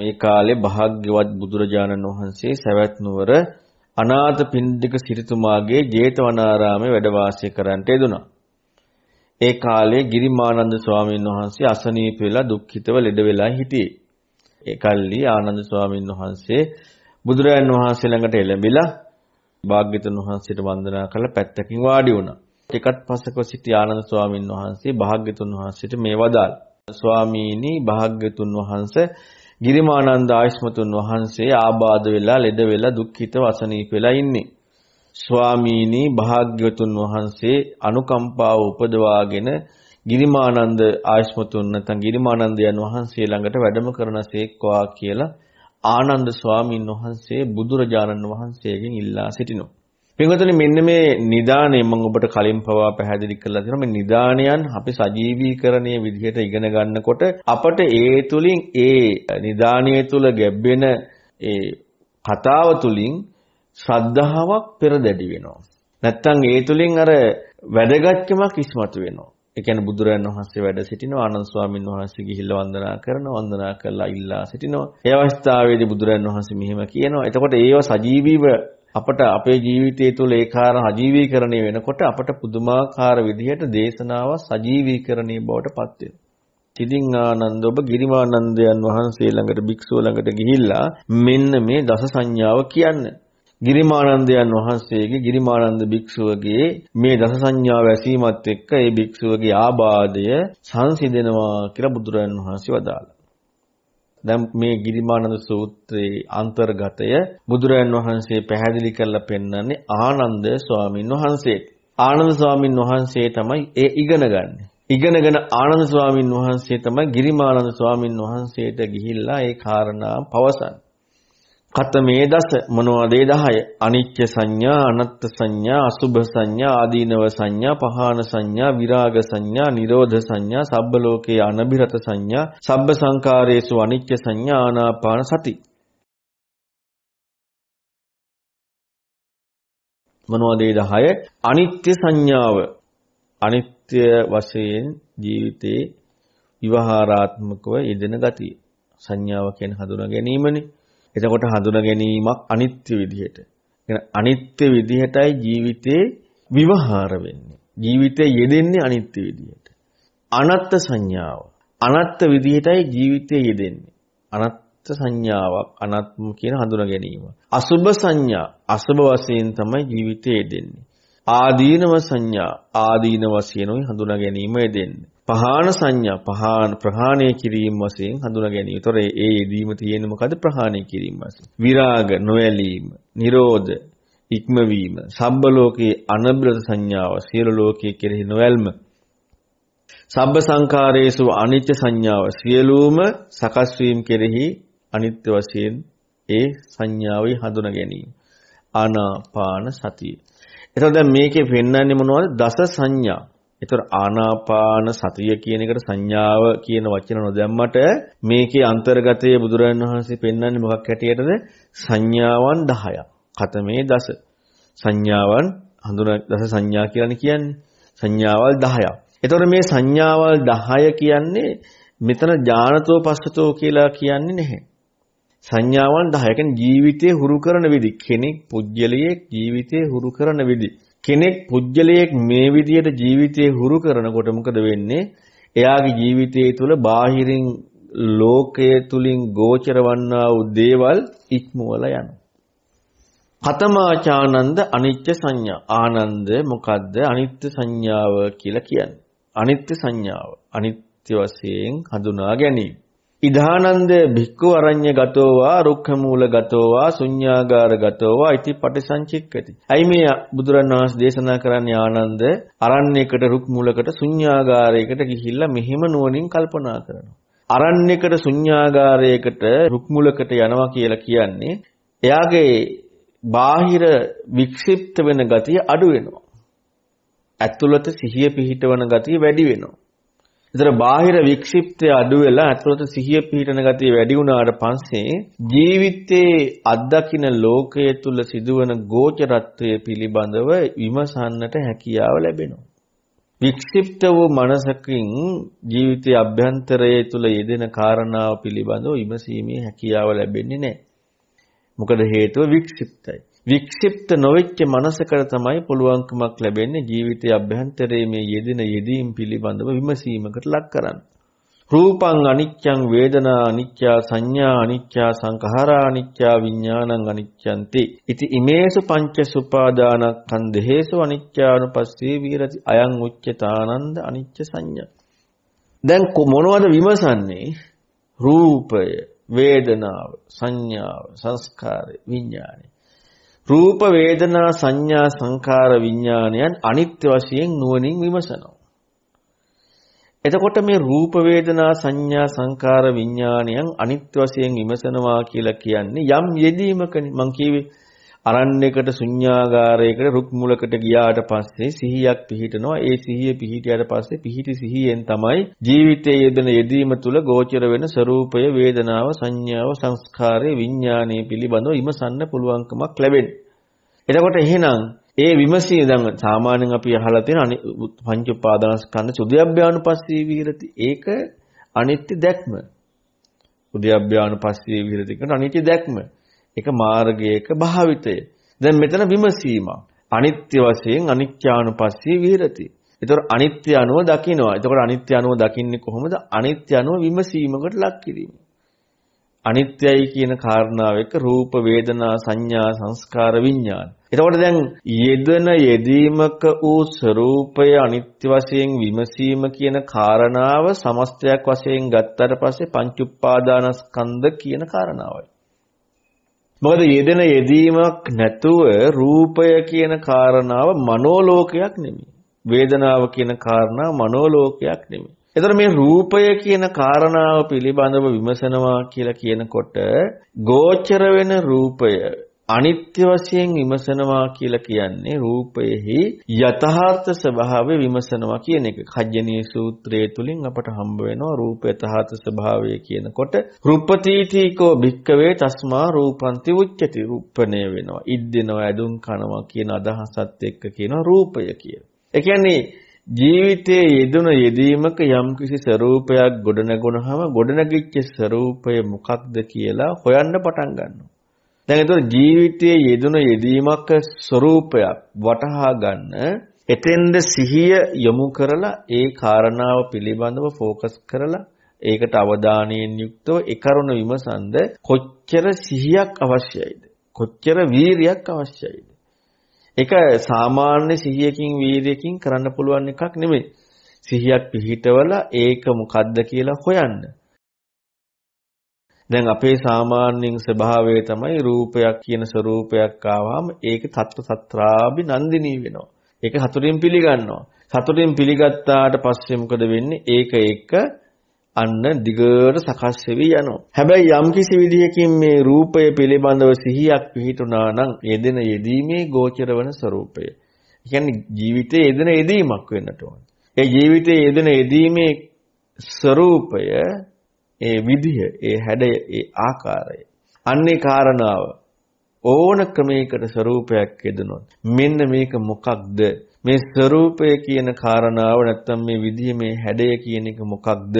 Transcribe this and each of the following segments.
මේ කාලේ භාග්‍යවත් බුදුරජාණන් වහන්සේ සවැත් නුවර අනාථ පින්ඩික සිරිතුමාගේ ජේතවනාරාමේ වැඩ වාසය කරන්නට යෙදුණා. ඒ කාලේ ගිරිමානන්ද ස්වාමීන් වහන්සේ අසනීප වෙලා දුක්ඛිතව ලෙඩ වෙලා හිටියේ. ඒ කල්ලි ආනන්ද ස්වාමීන් වහන්සේ බුදුරජාණන් වහන්සේ ළඟට එළඹිලා භාග්‍යතුන් වහන්සේට වන්දනා කරලා පැත්තකින් වාඩි වුණා. ටිකක් පසුක සිටි ආනන්ද ස්වාමීන් වහන්සේ භාග්‍යතුන් වහන්සේට මේ වදාළ. ස්වාමීනි භාග්‍යතුන් වහන්සේ ගිරිමානන්ද ආයස්මතුන් වහන්සේ ආබාධ වෙලා ලෙඩ වෙලා දුක්ඛිත වසනීප වෙලා ඉන්නේ. ස්වාමීනි භාග්‍යවතුන් වහන්සේ අනුකම්පාව උපදවාගෙන ගිරිමානන්ද ආයස්මතුන් නැත්නම් ගිරිමානන්දයන් වහන්සේ ළඟට වැඩම කරනසේක්වා කියලා ආනන්ද ස්වාමීන් වහන්සේ බුදුරජාණන් වහන්සේගෙන් ඉල්ලා සිටිනවා. පින්වතුනි මෙන්න මේ නිදාණය මම ඔබට කලින් පවා පැහැදිලි කරලා තියෙනවා මේ නිදාණයන් අපි සජීවීකරණයේ විදිහට ඉගෙන ගන්නකොට අපට ඒ තුලින් ඒ නිදාණය තුල ගැබ්වෙන ඒ කතාව තුලින් ශ්‍රද්ධාවක් පෙරදැඩි වෙනවා නැත්තම් ඒ තුලින් අර වැදගත්කමක් ඉස්මතු වෙනවා ඒ කියන්නේ බුදුරජාණන් වහන්සේ වැඩ සිටිනවා ආනන්ද ස්වාමීන් වහන්සේ ගිහිල්ලා වන්දනා කරනවා වන්දනා කරලා ඉල්ලා සිටිනවා ඒ අවස්ථාවේදී බුදුරජාණන් වහන්සේ මෙහෙම කියනවා එතකොට ඒව සජීවීව අපට අපේ ජීවිතය තුළ ඒ කාරණා සජීවීකරණය වෙනකොට අපට පුදුමාකාර විදිහට දේශනාව සජීවීකරණය බවට පත් වෙනවා. තිදින් ආනන්ද ඔබ ගිරිමානන්දයන් වහන්සේ ළඟට භික්ෂුව ළඟට ගිහිල්ලා මෙන්න මේ දස සංඥාව කියන්න. ගිරිමානන්දයන් වහන්සේගේ ගිරිමානන්ද භික්ෂුවගේ මේ දස සංඥාව ඇසීමත් එක්ක ඒ භික්ෂුවගේ ආබාධය සංසිඳෙනවා කියලා බුදුරජාණන් වහන්සේ වදාළා. දැන් මේ ගිරිමානන්ද සූත්‍රයේ අන්තර්ගතය බුදුරයන් වහන්සේ පැහැදිලි කරලා පෙන්වන්නේ ආනන්ද ස්වාමින් වහන්සේට. ආනන්ද ස්වාමින් වහන්සේ තමයි ඒ ඉගෙන ගන්න. ඉගෙනගෙන ආනන්ද ස්වාමින් වහන්සේ තමයි ගිරිමානන්ද ස්වාමින් වහන්සේට ගිහිල්ලා ඒ කාරණා පවසන්නේ. කතමේ දස මොනවාද ඒ 10 අනිච්ච සංඥා අනත්ත් සංඥා අසුභ සංඥා ආදීනව සංඥා පහාන සංඥා විරාග සංඥා නිරෝධ සංඥා සබ්බ ලෝකේ අනබිරත සංඥා සබ්බ සංකාරේසු අනිච්ච සංඥා ආනාපාන සති මොනවාද ඒ 10 අනිත්‍ය සංඥාව අනිත්‍ය වශයෙන් ජීවිතේ විවහාරාත්මකව යෙදෙන ගතිය සංඥාව කියන හඳුනා ගැනීමනේ එතකොට හඳුනා ගැනීමක් අනිත්‍ය විදිහට. අනිත්‍ය විදිහටයි ජීවිතේ විවහාර වෙන්නේ. ජීවිතේ යෙදෙන්නේ අනිත්‍ය විදිහට. අනත්ත් සංඥාව. අනත්ත් විදිහටයි ජීවිතේ යෙදෙන්නේ. අනත්ත් සංඥාවක් අනත්ම කියන හඳුනා ගැනීම. අසුභ සංඥා අසුභ වශයෙන් තමයි ජීවිතේ යෙදෙන්නේ. ආදීනව සංඥා ආදීන වශයෙන් හඳුනා ගැනීම යෙදෙන්නේ. පහාන සංඥා පහාන ප්‍රහාණය කිරීම වශයෙන් හඳුනා ගැනීම. ඒතොර ඒ යෙදීම තියෙන්නේ මොකද ප්‍රහාණය කිරීම වශයෙන්. විරාග නොඇලීම, නිරෝධ ඉක්මවීම, සබ්බ ලෝකේ අනබ්‍රත සංඥාව, සියලු ලෝකයේ කෙරෙහි නොඇල්ම. සබ්බ සංකාරයේසු අනිත්‍ය සංඥාව සියලුම සකස් වීම කෙරෙහි අනිත්‍ය වශයෙන් ඒ සංඥාවයි හඳුනා ගැනීම. ආනාපාන සතිය. එතකොට දැන් මේකේ පෙන්වන්නේ මොනවද? දස සංඥා ඒතර ආනාපාන සතිය කියන එකට සංඥාව කියන වචන නොදැම්මට මේකේ අන්තර්ගතයේ බුදුරජාණන් වහන්සේ පෙන්වන්නේ මොකක් හැටියටද සංඥාවන් 10ක්. කතමේ දස. සංඥාවන් හඳුනා දස සංඥා කියලා කියන්නේ. සංඥාවල් 10ක්. ඒතර මේ සංඥාවල් 10 කියන්නේ මෙතන ඥානතෝ පස්සතෝ කියලා කියන්නේ නැහැ. සංඥාවන් 10 කියන්නේ ජීවිතේ හුරු කරන විදි. කෙනෙක් පුජ්‍යලියෙක් ජීවිතේ හුරු කරන විදි. කෙනෙක් පුජ්‍යලයක් මේ විදිහට ජීවිතේ හුරු කරනකොට මොකද වෙන්නේ? එයාගේ ජීවිතයේ තුල බාහිරින් ලෝකය තුලින් ගෝචර වන්නා වූ දේවල් ඉක්මවලා යනවා. පතමාචානන්ද අනිත්‍ය සංඥා. ආනන්ද මොකද්ද? අනිත්‍ය සංඥාව කියලා කියන්නේ. අනිත්‍ය සංඥාව. අනිත්‍ය වශයෙන් හඳුනා ගැනීම. ඉදානන්ද භික්ඛු අරඤ්‍ය ගතෝවා රුක්ඛ මූල ගතෝවා ශුඤ්ඤාගාර ගතෝවා इति පටිසංචික්කති. අයි මේ බුදුරන් වහන්සේ දේශනා කරන්නේ ආනන්ද අරණ්‍යයකට රුක් මූලකට ශුඤ්ඤාගාරයකට ගිහිල්ලා මෙහෙම නුවණින් කල්පනා කරනවා. අරණ්‍යයකට ශුඤ්ඤාගාරයකට රුක් මූලකට යනවා කියලා කියන්නේ එයාගේ බාහිර වික්ෂිප්ත වෙන ගතිය අඩු වෙනවා. ඇතුළත සිහිය පිහිටවන ගතිය වැඩි වෙනවා. ඒතර බාහිර වික්ෂිප්තය අඩු වෙලා අතුලත සිහිය පිහිටන ගතිය වැඩි වුණාට පස්සේ ජීවිතයේ අත්දකින්න ලෝකයේ තුල සිදුවන ගෝචරත්වය පිළිබඳව විමසන්නට හැකියාව ලැබෙනවා. වික්ෂිප්ත වූ මනසකින් ජීවිතයේ අභ්‍යන්තරයේ තුල යෙදෙන කාරණාව පිළිබඳව විමසීමේ හැකියාව ලැබෙන්නේ නැහැ. මොකද හේතුව වික්ෂිප්තයි. වික්ෂිප්ත නොවෙච්ච මනසකට තමයි පුළුවන්කමක් ලැබෙන්නේ ජීවිතයේ අභ්‍යන්තරයේ මේ යෙදෙන යෙදීම් පිළිබඳව විමසීමකට ලක් කරන්න. රූපං අනිච්චං වේදනා අනිච්චා සංඥා අනිච්චා සංඛාරා අනිච්චා විඥානං අනිච්ඡන්ති. ඉති ඉමේසු පංච සුපාදානස්කන්ධේසු අනිච්චානුපස්සී විරති අයං උච්චතානන්ද අනිච්ච සංඥා. දැන් මොනවද විමසන්නේ? රූපය, වේදනාව, සංඥාව, සංස්කාරය, විඥානය. රූප වේදනා සංඥා සංකාර විඥානයන් අනිත්‍ය වශයෙන් නුවණින් විමසනවා. එතකොට මේ රූප වේදනා සංඥා සංකාර විඥානයන් අනිත්‍ය වශයෙන් විමසනවා කියලා කියන්නේ යම් යෙදීමකනේ මං කියවේ අරණ්‍යයකට ශුන්‍යාගාරයකට රුක් මුලකට ගියාට පස්සේ සිහියක් පිහිටනවා ඒ සිහිය පිහිටියට පස්සේ පිහිටි සිහියෙන් තමයි ජීවිතයේ යෙදෙන යෙදීම තුළ ගෝචර වෙන ස්වરૂපය වේදනාව සංඥාව සංස්කාරය විඥානය පිළිබඳව ඉමසන්න පුළුවන්කමක් ලැබෙන්නේ එතකොට එහෙනම් ඒ විමසී දැන් සාමාන්‍යයෙන් අපි අහලා තියෙන පංච උපාදානස්කන්ධ සුදයබ්බ්‍යානුපස්සී විහෙරති ඒක අනිත්‍ය දැක්ම සුදයබ්බ්‍යානුපස්සී විහෙරති කියන අනිත්‍ය දැක්ම එක මාර්ගයක භාවිතය. දැන් මෙතන විමසීමක්. අනිත්‍ය වශයෙන් අනිත්‍යානුපස්සී විහෙරති. ඒතොර අනිත්‍ය අනුව දකිනවා. ඒතකොට අනිත්‍ය අනුව දකින්නේ කොහොමද? අනිත්‍ය අනුව විමසීමකට ලක් කිරීම. අනිත්‍යයි කියන කාරණාව එක රූප වේදනා සංඥා සංස්කාර විඥාන. එතකොට දැන් යෙදෙන යෙදීමක වූ ස්වરૂපය අනිත්‍ය වශයෙන් විමසීම කියන කාරණාව සමස්තයක් වශයෙන් ගත්තට පස්සේ පංච උපාදානස්කන්ධ කියන කාරණාවයි. මොකද යෙදෙන යෙදීමක් නැතුව රූපය කියන කාරණාව මනෝලෝකයක් නෙමෙයි. වේදනාව කියන කාරණා මනෝලෝකයක් නෙමෙයි. එතකොට මේ රූපය කියන කාරණාව පිළිබඳව විමසනවා කියලා කියනකොට ගෝචර වෙන රූපය අනිත්‍ය වශයෙන් විමසනවා කියලා කියන්නේ රූපයෙහි යථාර්ථ ස්වභාවය විමසනවා කියන එක. කජ්ජනී සූත්‍රයේ තුලින් අපට හම්බ වෙනවා රූප යථාර්ථ ස්වභාවය කියනකොට රූපතිතිකෝ භික්කවේ තස්මා රූපන්ති උච්චති රූපණය වෙනවා. ඉද්දෙනවා ඇඳුම් කනවා කියන අදහසත් එක්ක කියනවා රූපය කියලා. ඒ කියන්නේ ජීවිතයේ යෙදුන යෙදීමක යම්කිසි ස්වરૂපයක් ගොඩනගුණාම ගොඩනගිච්ච ස්වરૂපය මොකක්ද කියලා හොයන්න පටන් ගන්නවා. දැන් ඒතකොට ජීවිතයේ යෙදුණු යෙදීමක ස්වરૂපයක් වටහා ගන්න එතෙන්ද සිහිය යොමු කරලා ඒ කාරණාව පිළිබඳව ફોકસ කරලා ඒකට අවධානයෙන් යුක්තව ඒ කරුණ විමසන්ද කොච්චර සිහියක් අවශ්‍යයිද කොච්චර වීරියක් අවශ්‍යයිද ඒක සාමාන්‍ය සිහියකින් වීරියකින් කරන්න පුළුවන් එකක් නෙමෙයි සිහියක් පිහිටවලා ඒක මොකද්ද කියලා හොයන්න දැන් අපේ සාමාන්‍යයෙන් ස්වභාවය තමයි රූපයක් කියන ස්වરૂපයක් ආවම ඒකේ තත්ත්ව සත්‍රාභි නන්දිනී වෙනවා. ඒක හතුරින් පිළිගන්නවා. හතුරින් පිළිගත්තාට පස්සේ මොකද වෙන්නේ? ඒක එක අන්න දිගට සකස් වෙවි යනවා. හැබැයි යම් කිසි විදිහකින් මේ රූපය පිළිබඳව සිහියක් පිහිටුනා නම් යෙදෙන යෙදීමේ ගෝචර වන ස්වરૂපය. කියන්නේ ජීවිතයේ යෙදෙන යෙදීමක් වෙන්නට ඕන. ඒ ජීවිතයේ යෙදෙන යෙදීමේ ස්වરૂපය ඒ විදිහ, ඒ හැඩය, ඒ ආකාරය. අන්නේ කාරණාව ඕන ක්‍රමයකට ස්වરૂපයක් යෙදුනොත් මෙන්න මේක මොකක්ද? මේ ස්වરૂපය කියන කාරණාව නැත්තම් මේ විදිහ මේ හැඩය කියන එක මොකක්ද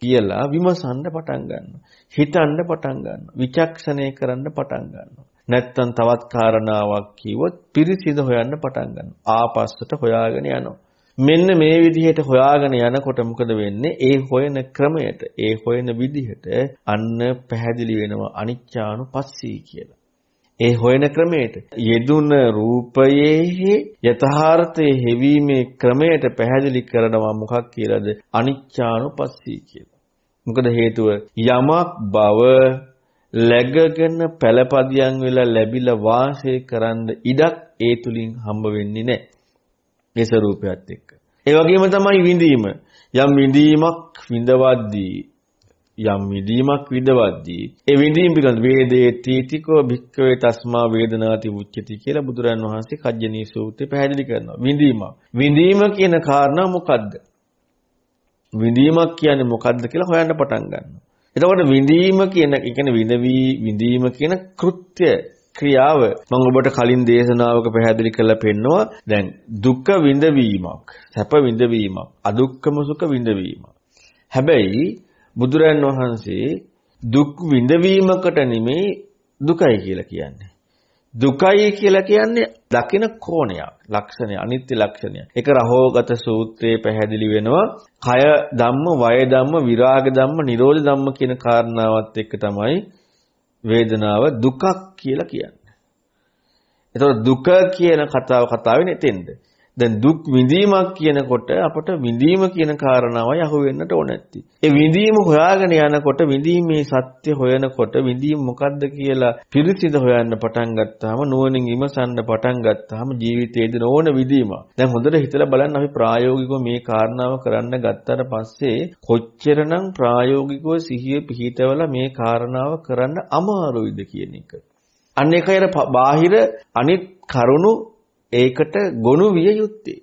කියලා විමසන්න පටන් ගන්නවා. හිතන්න පටන් ගන්නවා. විචක්ෂණය කරන්න පටන් ගන්නවා. නැත්තම් තවත් කාරණාවක් කිව්වොත් පිරිසිදු හොයන්න පටන් ගන්නවා. ආපස්සට හොයාගෙන යනවා. මෙන්න මේ විදිහට හොයාගෙන යනකොට මොකද වෙන්නේ? ඒ හොයන ක්‍රමයට, ඒ හොයන විදිහට අන්න පැහැදිලි වෙනවා අනිච්චානුපස්සී කියලා. ඒ හොයන ක්‍රමයට යෙදුන රූපයේ යථාර්ථයේ හෙවීමේ ක්‍රමයට පැහැදිලි කරනවා මොකක් කියලාද? අනිච්චානුපස්සී කියලා. මොකද හේතුව යමක් බව läගගෙන පළපදියම් වෙලා ලැබිලා වාසය කරන්න ඉඩක් ඒ තුලින් හම්බ වෙන්නේ නැහැ. මේ ස්වરૂපයත් එක්ක. ඒ වගේම තමයි විඳීම. යම් විඳීමක් විඳවද්දී යම් විඳීමක් විඳවද්දී ඒ විඳීම පිළිබඳ වේදේ තීතිකෝ භික්ඛවේ තස්මා වේදනාති උච්චති කියලා බුදුරන් වහන්සේ කජ්ජනී සූත්‍රය පැහැදිලි කරනවා. විඳීම. විඳීම කියන කාරණා මොකද්ද? විඳීමක් කියන්නේ මොකද්ද කියලා හොයන්න පටන් ගන්නවා. එතකොට විඳීම කියන ඒ කියන්නේ විඳවි විඳීම කියන කෘත්‍ය ක්‍රියාව මම ඔබට කලින් දේශනාවක පැහැදිලි කරලා පෙන්නවා දැන් දුක් විඳවීමක් සැප විඳවීමක් අදුක්කම සුඛ විඳවීමක් හැබැයි බුදුරන් වහන්සේ දුක් විඳවීමකට නෙමෙයි දුකයි කියලා කියන්නේ දුකයි කියලා කියන්නේ දකින කෝණයක් ලක්ෂණය අනිත්‍ය ලක්ෂණය ඒක රහෝගත සූත්‍රයේ පැහැදිලි වෙනවා කය ධම්ම වය ධම්ම විරාග ධම්ම නිරෝධ ධම්ම කියන කාරණාවත් එක්ක තමයි වේදනාව දුකක් කියලා කියන්නේ. ඒතකොට දුක කියන කතාව කතා වෙන්නේ එතෙන්ද? දැන් දුක් විඳීමක් කියනකොට අපට විඳීම කියන කාරණාවයි අහු වෙන්නට ඕන නැති. ඒ විඳීම හොයාගෙන යනකොට විඳීමේ සත්‍ය හොයනකොට විඳීම මොකද්ද කියලා පිරිසිඳ හොයන්න පටන් ගත්තාම නුවණින් ඉමසන්න පටන් ගත්තාම ජීවිතයේදී ඕන විඳීම. දැන් හොඳට හිතලා බලන්න අපි ප්‍රායෝගිකව මේ කාරණාව කරන්න ගත්තට පස්සේ කොච්චරනම් ප්‍රායෝගිකව සිහිය පිහිටවලා මේ කාරණාව කරන්න අමාරුයිද කියන එක. අන්න ඒකයි බාහිර අනිත් කරුණු ඒකට ගොනු විය යුත්තේ.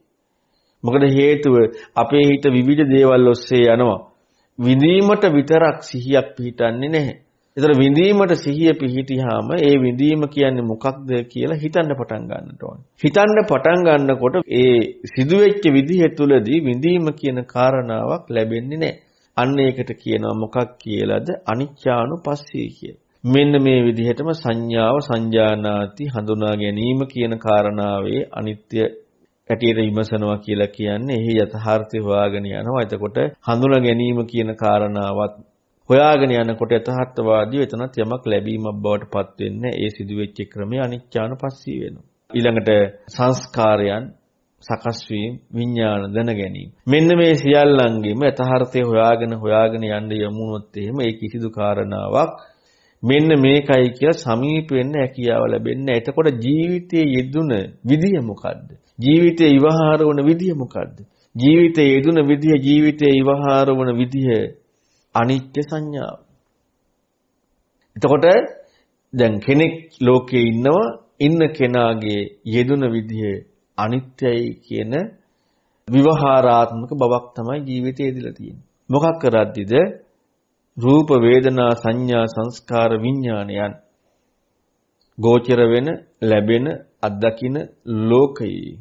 මොකද හේතුව අපේ හිත විවිධ දේවල් ඔස්සේ යනවා. විඳීමට විතරක් සිහියක් පිහිටන්නේ නැහැ. ඒතර විඳීමට සිහිය පිහිටියාම ඒ විඳීම කියන්නේ මොකක්ද කියලා හිතන්න පටන් ගන්නට ඕනේ. හිතන්න පටන් ගන්නකොට ඒ සිදුවෙච්ච විදිහ තුළදී විඳීම කියන කාරණාවක් ලැබෙන්නේ නැහැ. අන්න ඒකට කියනවා මොකක් කියලාද අනිච්චානුපස්සී කියලා. මෙන්න මේ විදිහටම සංඥාව සංජානාති හඳුනා ගැනීම කියන කාරණාවේ අනිත්‍ය ඇටියට විමසනවා කියලා කියන්නේ එහි යථාර්ථය හොයාගෙන යනවා. එතකොට හඳුනා ගැනීම කියන කාරණාවත් හොයාගෙන යනකොට යථාර්ථවාදීව එතනත් යමක් ලැබීමක් බවට පත් වෙන්නේ. ඒ සිදුවෙච්ච ක්‍රමය අනිත්‍යානුපස්සී වෙනවා. ඊළඟට සංස්කාරයන් සකස් වීම විඥාන දැන ගැනීම මෙන්න මේ සියල්ලංගෙම යථාර්ථය හොයාගෙන හොයාගෙන යන්න යමුනොත් එහෙම ඒ කිසිදු කාරණාවක් මෙන්න මේකයි කියලා සමීප වෙන්න හැකියාව ලැබෙන්න. එතකොට ජීවිතයේ යෙදුන විදිය මොකද්ද? ජීවිතයේ ඉවහාර වන විදිය මොකද්ද? ජීවිතයේ යෙදුන විදිය ජීවිතයේ ඉවහාර වන විදිය අනිත්‍ය සංඥාව. එතකොට දැන් කෙනෙක් ලෝකයේ ඉන්නව ඉන්න කෙනාගේ යෙදුන විදිය අනිත්‍යයි කියන විවහාරාත්මක බවක් තමයි ජීවිතයේදීලා තියෙන්නේ. මොකක් කරද්දිද රූප වේදනා සංඥා සංස්කාර විඥානයන් ගෝචර වෙන ලැබෙන අත්දකින ලෝකයේ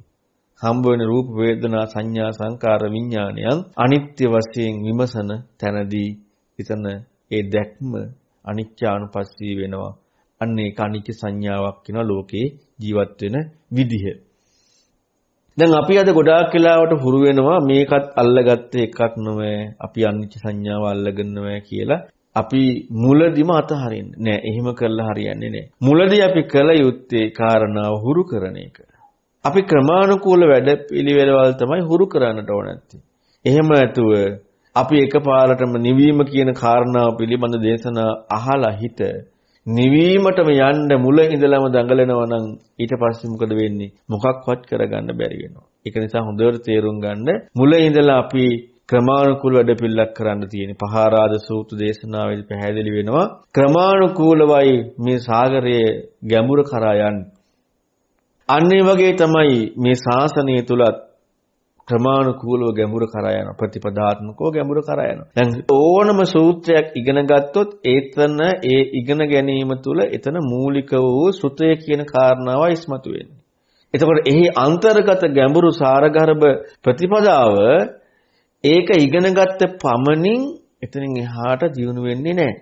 හම්බ වෙන රූප වේදනා සංඥා සංකාර විඥානයන් අනිත්‍ය වශයෙන් විමසන තැනදී එතන ඒ දැක්ම අනිත්‍යානුපස්සී වෙනවා අන්න ඒක අනිත්‍ය සංඥාවක් වෙන ලෝකේ ජීවත් වෙන විදිහ දැන් අපි අද ගොඩාක් වෙලාවට හුරු වෙනවා මේකත් අල්ලගත්ත එකක් නොවේ අපි අනිච්ච සංඥාව අල්ලගෙන නැහැ කියලා අපි මුලදිම අතහරින්නේ නෑ එහෙම කළා හරියන්නේ නෑ මුලදී අපි කළ යුත්තේ කාරණාව හුරු කරන එක අපි ක්‍රමානුකූල වැඩ පිළිවෙලවල් තමයි හුරු කරන්නට ඕන නැත්තේ එහෙම නැතුව අපි එකපාරටම නිවීම කියන කාරණාව පිළිබඳ දේශනා අහලා හිත නිවීමටම යන්න මුල ඉඳලම දඟලනවා නම් ඊට පස්සේ මොකද වෙන්නේ මොකක්වත් කරගන්න බැරි වෙනවා ඒක නිසා හොඳට තේරුම් ගන්න මුල ඉඳලා අපි ක්‍රමානුකූල වැඩපිළිවෙලක් කරන්න තියෙන පහාරාද සූත්‍ර දේශනාවෙන් පැහැදිලි වෙනවා ක්‍රමානුකූලවයි මේ සාගරයේ ගැඹුර කරා යන්නේ අන්න වගේ තමයි මේ ශාසනය තුලත් ක්‍රමානුකූලව ගැඹුර කරා යනවා ප්‍රතිපදාත්මකව ගැඹුර කරා යනවා දැන් ඕනම සූත්‍රයක් ඉගෙන ගත්තොත් ඒතන ඒ ඉගෙන ගැනීම තුළ එතන මූලික වූ සුතය කියන කාරණාව ඉස්මතු වෙන්නේ එතකොට එහි අන්තර්ගත ගැඹුරු සාරගර්භ ප්‍රතිපදාව ඒක ඉගෙනගත්ත පමණින් එතනින් එහාට දියුණු වෙන්නේ නැහැ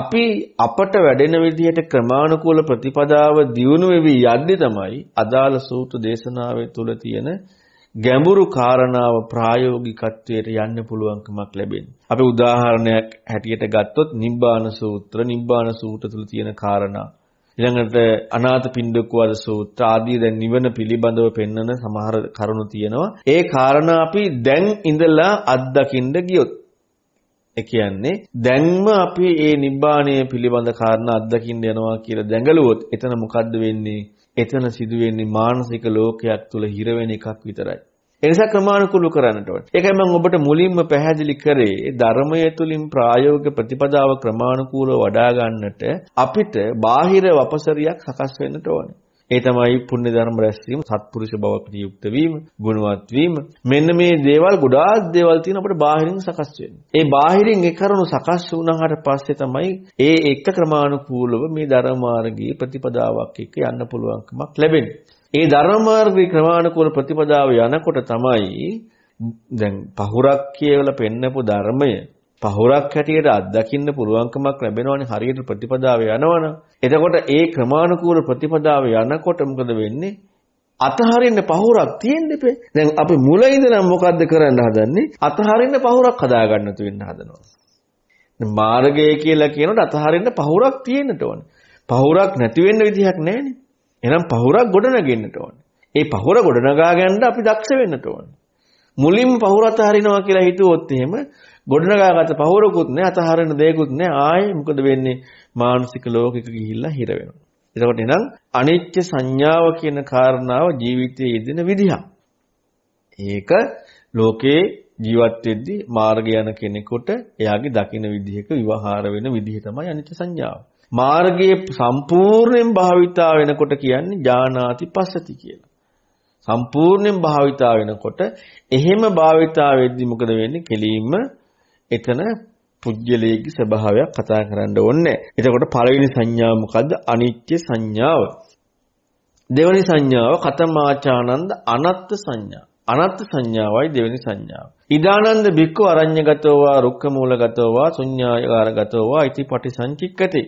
අපි අපට වැඩෙන විදිහට ක්‍රමානුකූල ප්‍රතිපදාව දියුණු වෙවි යද්දි තමයි අදාළ සූත්‍ර දේශනාවේ තුල තියෙන ගැඹුරු කාරණාව ප්‍රායෝගිකත්වයට යන්න පුළුවන්කමක් ලැබෙන. අපි උදාහරණයක් හැටියට ගත්තොත් නිබ්බාන සූත්‍ර, නිබ්බාන සූත්‍ර තුල තියෙන කාරණා. ඊළඟට අනාථ පින්ඩුක්කවද සූත්‍ර ආදී දැන් නිවන පිළිබඳව පෙන්වන සමහර කරුණු තියෙනවා. ඒ කාරණා අපි දැන් ඉඳලා අත්දකින්න ගියොත් ඒ කියන්නේ දැන්ම අපි මේ නිබ්බාණය පිළිබඳ කාරණා අත්දකින්න යනවා කියලා දැඟලුවොත් එතන මොකද්ද වෙන්නේ? එතන සිදුවෙන්නේ මානසික ලෝකයක් තුල හිර වෙන එකක් විතරයි. ඒ නිසා ක්‍රමානුකූලව කරන්නට ඕනේ. ඒකයි මම ඔබට මුලින්ම පැහැදිලි කරේ ධර්මය තුලින් ප්‍රායෝගික ප්‍රතිපදාව ක්‍රමානුකූලව වඩා ගන්නට අපිට බාහිර වපසරියක් සකස් වෙන්නට ඕනේ. ඒ තමයි පුණ්‍ය ධර්ම රැස්වීම, සත්පුරුෂ බවක් නියුක්ත වීම, ගුණවත් වීම. මෙන්න මේ දේවල් ගොඩාක් දේවල් තියෙන අපිට බාහිරින් සකස් වෙන්නේ. ඒ බාහිරින් ඒ කරුණු සකස් වුණාට පස්සේ තමයි ඒ එක ක්‍රමානුකූලව මේ ධර්ම මාර්ගයේ ප්‍රතිපදාවක් එක්ක යන්න පුළුවන්කමක් ලැබෙන්නේ. ඒ ධර්ම මාර්ගයේ ක්‍රමානුකූල ප්‍රතිපදාව යනකොට තමයි දැන් පහුරක් කියලා පෙන්නපු ධර්මය පහුරක් හැටියට අත්දකින්න පුළුවන්කමක් ලැබෙනවනේ හරියට ප්‍රතිපදාව යනවනම්. එතකොට ඒ ක්‍රමානුකූල ප්‍රතිපදාව යනකොට මොකද වෙන්නේ? අතහරින්න පහුරක් තියෙන්න එපේ. දැන් අපි මුල ඉඳලා මොකද්ද කරන්න හදන්නේ? අතහරින්න පහුරක් හදාගන්න තු වෙන්න හදනවා. මාර්ගය කියලා කියනකොට අතහරින්න පහුරක් තියෙන්නට ඕනේ. පහුරක් නැති වෙන්න විදිහක් නැහැනේ. එහෙනම් පහුරක් ගොඩනගෙන්නට ඕනේ. ඒ පහුර ගොඩනගා ගන්න අපි දක්ෂ වෙන්න ඕනේ. මුලින්ම පහුර අතහරිනවා කියලා හිතුවොත් එහෙම ගොඩනගාගත පහවරකුත් නෑ අතහරින දෙයක්කුත් නෑ ආයේ මොකද වෙන්නේ මානසික ලෝකෙක ගිහිල්ලා හිර වෙනවා. එතකොට එනම් අනිත්‍ය සංඥාව කියන කාරණාව ජීවිතයේ යෙදෙන විදිහක්. ඒක ලෝකේ ජීවත් වෙද්දී මාර්ග යන කෙනෙකුට එයාගේ දකින විදිහක විවහාර වෙන විදිහ තමයි අනිත්‍ය සංඥාව. මාර්ගයේ සම්පූර්ණයෙන් භාවිතා වෙනකොට කියන්නේ ඥානාති පස්සති කියලා. සම්පූර්ණයෙන් භාවිතා වෙනකොට එහෙම භාවිතා වෙද්දී මොකද වෙන්නේ? කෙලින්ම එතන පුජ්‍යලයේගේ ස්වභාවයක් කතා කරන්න ඕනේ. එතකොට පළවෙනි සංඥාව මොකද්ද? අනිත්‍ය සංඥාව. දෙවෙනි සංඥාව කතමාචානන්ද අනත්ත් සංඥා. අනත්ත් සංඥාවයි දෙවෙනි සංඥාව. ඉදානන්ද බික්කෝ අරඤ්‍යගතෝවා රුක්කමූලගතෝවා ශුඤ්ඤායකාරගතෝවා इति පටිසංචික්කති.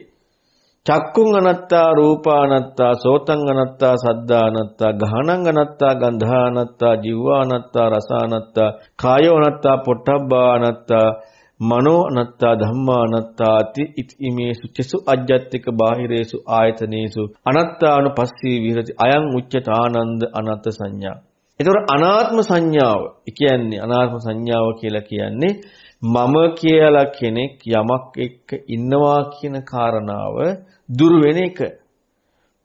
චක්කුං අනත්තා රූපානත්තා සෝතං අනත්තා සද්ධානත්තා ගහණං අනත්තා ගන්ධානත්තා ජීවානත්තා රසානත්තා කායෝ අනත්තා පොට්ටබ්බානත්තා මනෝ අනත්තා ධම්මා අනත්තාති ඉතිමේසු චසු අජ්ජත්තික බාහිරේසු ආයතනේසු අනත්තානුපස්සී විහෙරති අයං උච්චතානන්ද අනත්ත සංඥා. ඒතකොට අනාත්ම සංඥාව කියන්නේ අනාත්ම සංඥාව කියලා කියන්නේ මම කියලා කෙනෙක් යමක් එක්ක ඉන්නවා කියන කාරණාව දුර වෙන එක.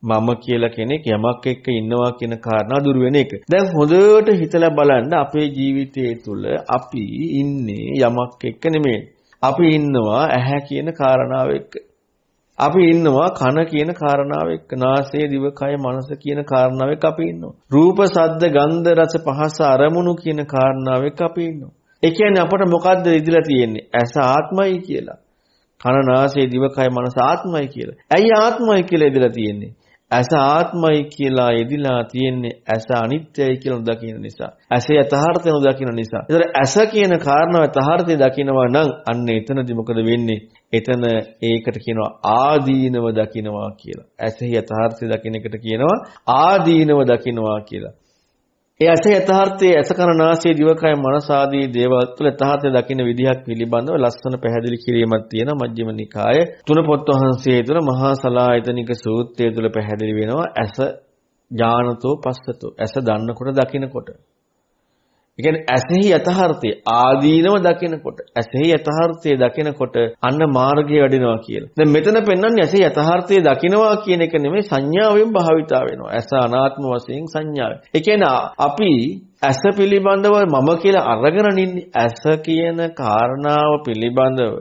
මම කියලා කෙනෙක් යමක් එක්ක ඉන්නවා කියන කාරණා දුර වෙන එක. දැන් හොඳට හිතලා බලන්න අපේ ජීවිතයේ තුල අපි ඉන්නේ යමක් එක්ක නෙමෙයි. අපි ඉන්නවා ඇහැ කියන කාරණාව එක්ක. අපි ඉන්නවා කන කියන කාරණාව එක්ක, නාසය, දිව, කය, මනස කියන කාරණාව එක්ක අපි ඉන්නවා. රූප, ශබ්ද, ගන්ධ, රස, පහස, අරමුණු කියන කාරණාව එක්ක අපි ඉන්නවා. ඒ කියන්නේ අපට මොකද්ද ඉදලා තියෙන්නේ? ඇස ආත්මයි කියලා. කන, නාසය, දිව, කය, මනස ආත්මයි කියලා. ඇයි ආත්මයි කියලා ඉදලා තියෙන්නේ? ඇස ආත්මයි කියලා යෙදිලා තියෙන්නේ ඇස අනිත්‍යයි කියලා දකින නිසා. ඇස යථාර්ථය දකින නිසා. ඒතර ඇස කියන කාරණාව යථාර්ථය දකිනවා නම් අන්න එතනදි මොකද වෙන්නේ? එතන ඒකට කියනවා ආදීනව දකිනවා කියලා. ඇසෙහි යථාර්ථය දකින එකට කියනවා ආදීනව දකිනවා කියලා. ඒ ඇස යථාර්ථයේ ඇස කරනාසයේ දිවකය මනස ආදී දේවල් තුළ යථාර්ථය දකින්න විදිහක් පිළිබඳව ලස්සන පැහැදිලි කිරීමක් තියෙන මජ්ක්‍ධිම නිකායේ තුන පොත් වහන්සේ තුළ මහා සලායතනික සූත්‍රය තුළ පැහැදිලි වෙනවා ඇස ඥානතෝ පස්සතෝ ඇස දන්නකොට දකින්නකොට ඒ කියන්නේ ඇසෙහි යථාර්ථය ආදීනව දකිනකොට ඇසෙහි යථාර්ථය දකිනකොට අන්න මාර්ගය වැඩෙනවා කියලා. දැන් මෙතන පෙන්වන්නේ ඇසෙහි යථාර්ථය දකිනවා කියන එක නෙමෙයි සංඥාවෙන් භාවිතා වෙනවා. ඇස අනාත්ම වශයෙන් සංඥාවෙන්. ඒ කියන්නේ අපි ඇස පිළිබඳව මම කියලා අරගෙන ඉන්නේ ඇස කියන කාරණාව පිළිබඳව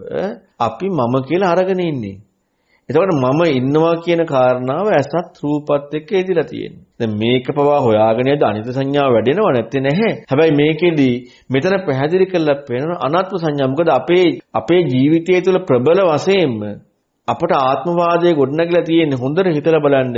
අපි මම කියලා අරගෙන ඉන්නේ. එතකොට මම ඉන්නවා කියන කාරණාව ඇසත් රූපත් එක්ක ඉදිලා තියෙන්නේ. දැන් මේක පවා හොයාගෙන යද්දී අනිත්‍ය සංඥාව වැඩෙනව නැත්තේ නැහැ. හැබැයි මේකෙදි මෙතන පැහැදිලි කරලා පේනන අනාත්ම සංඥා. මොකද අපේ අපේ ජීවිතය තුළ ප්‍රබල වශයෙන්ම අපට ආත්මවාදය ගොඩනගලා තියෙන්නේ. හොඳට හිතලා බලන්න.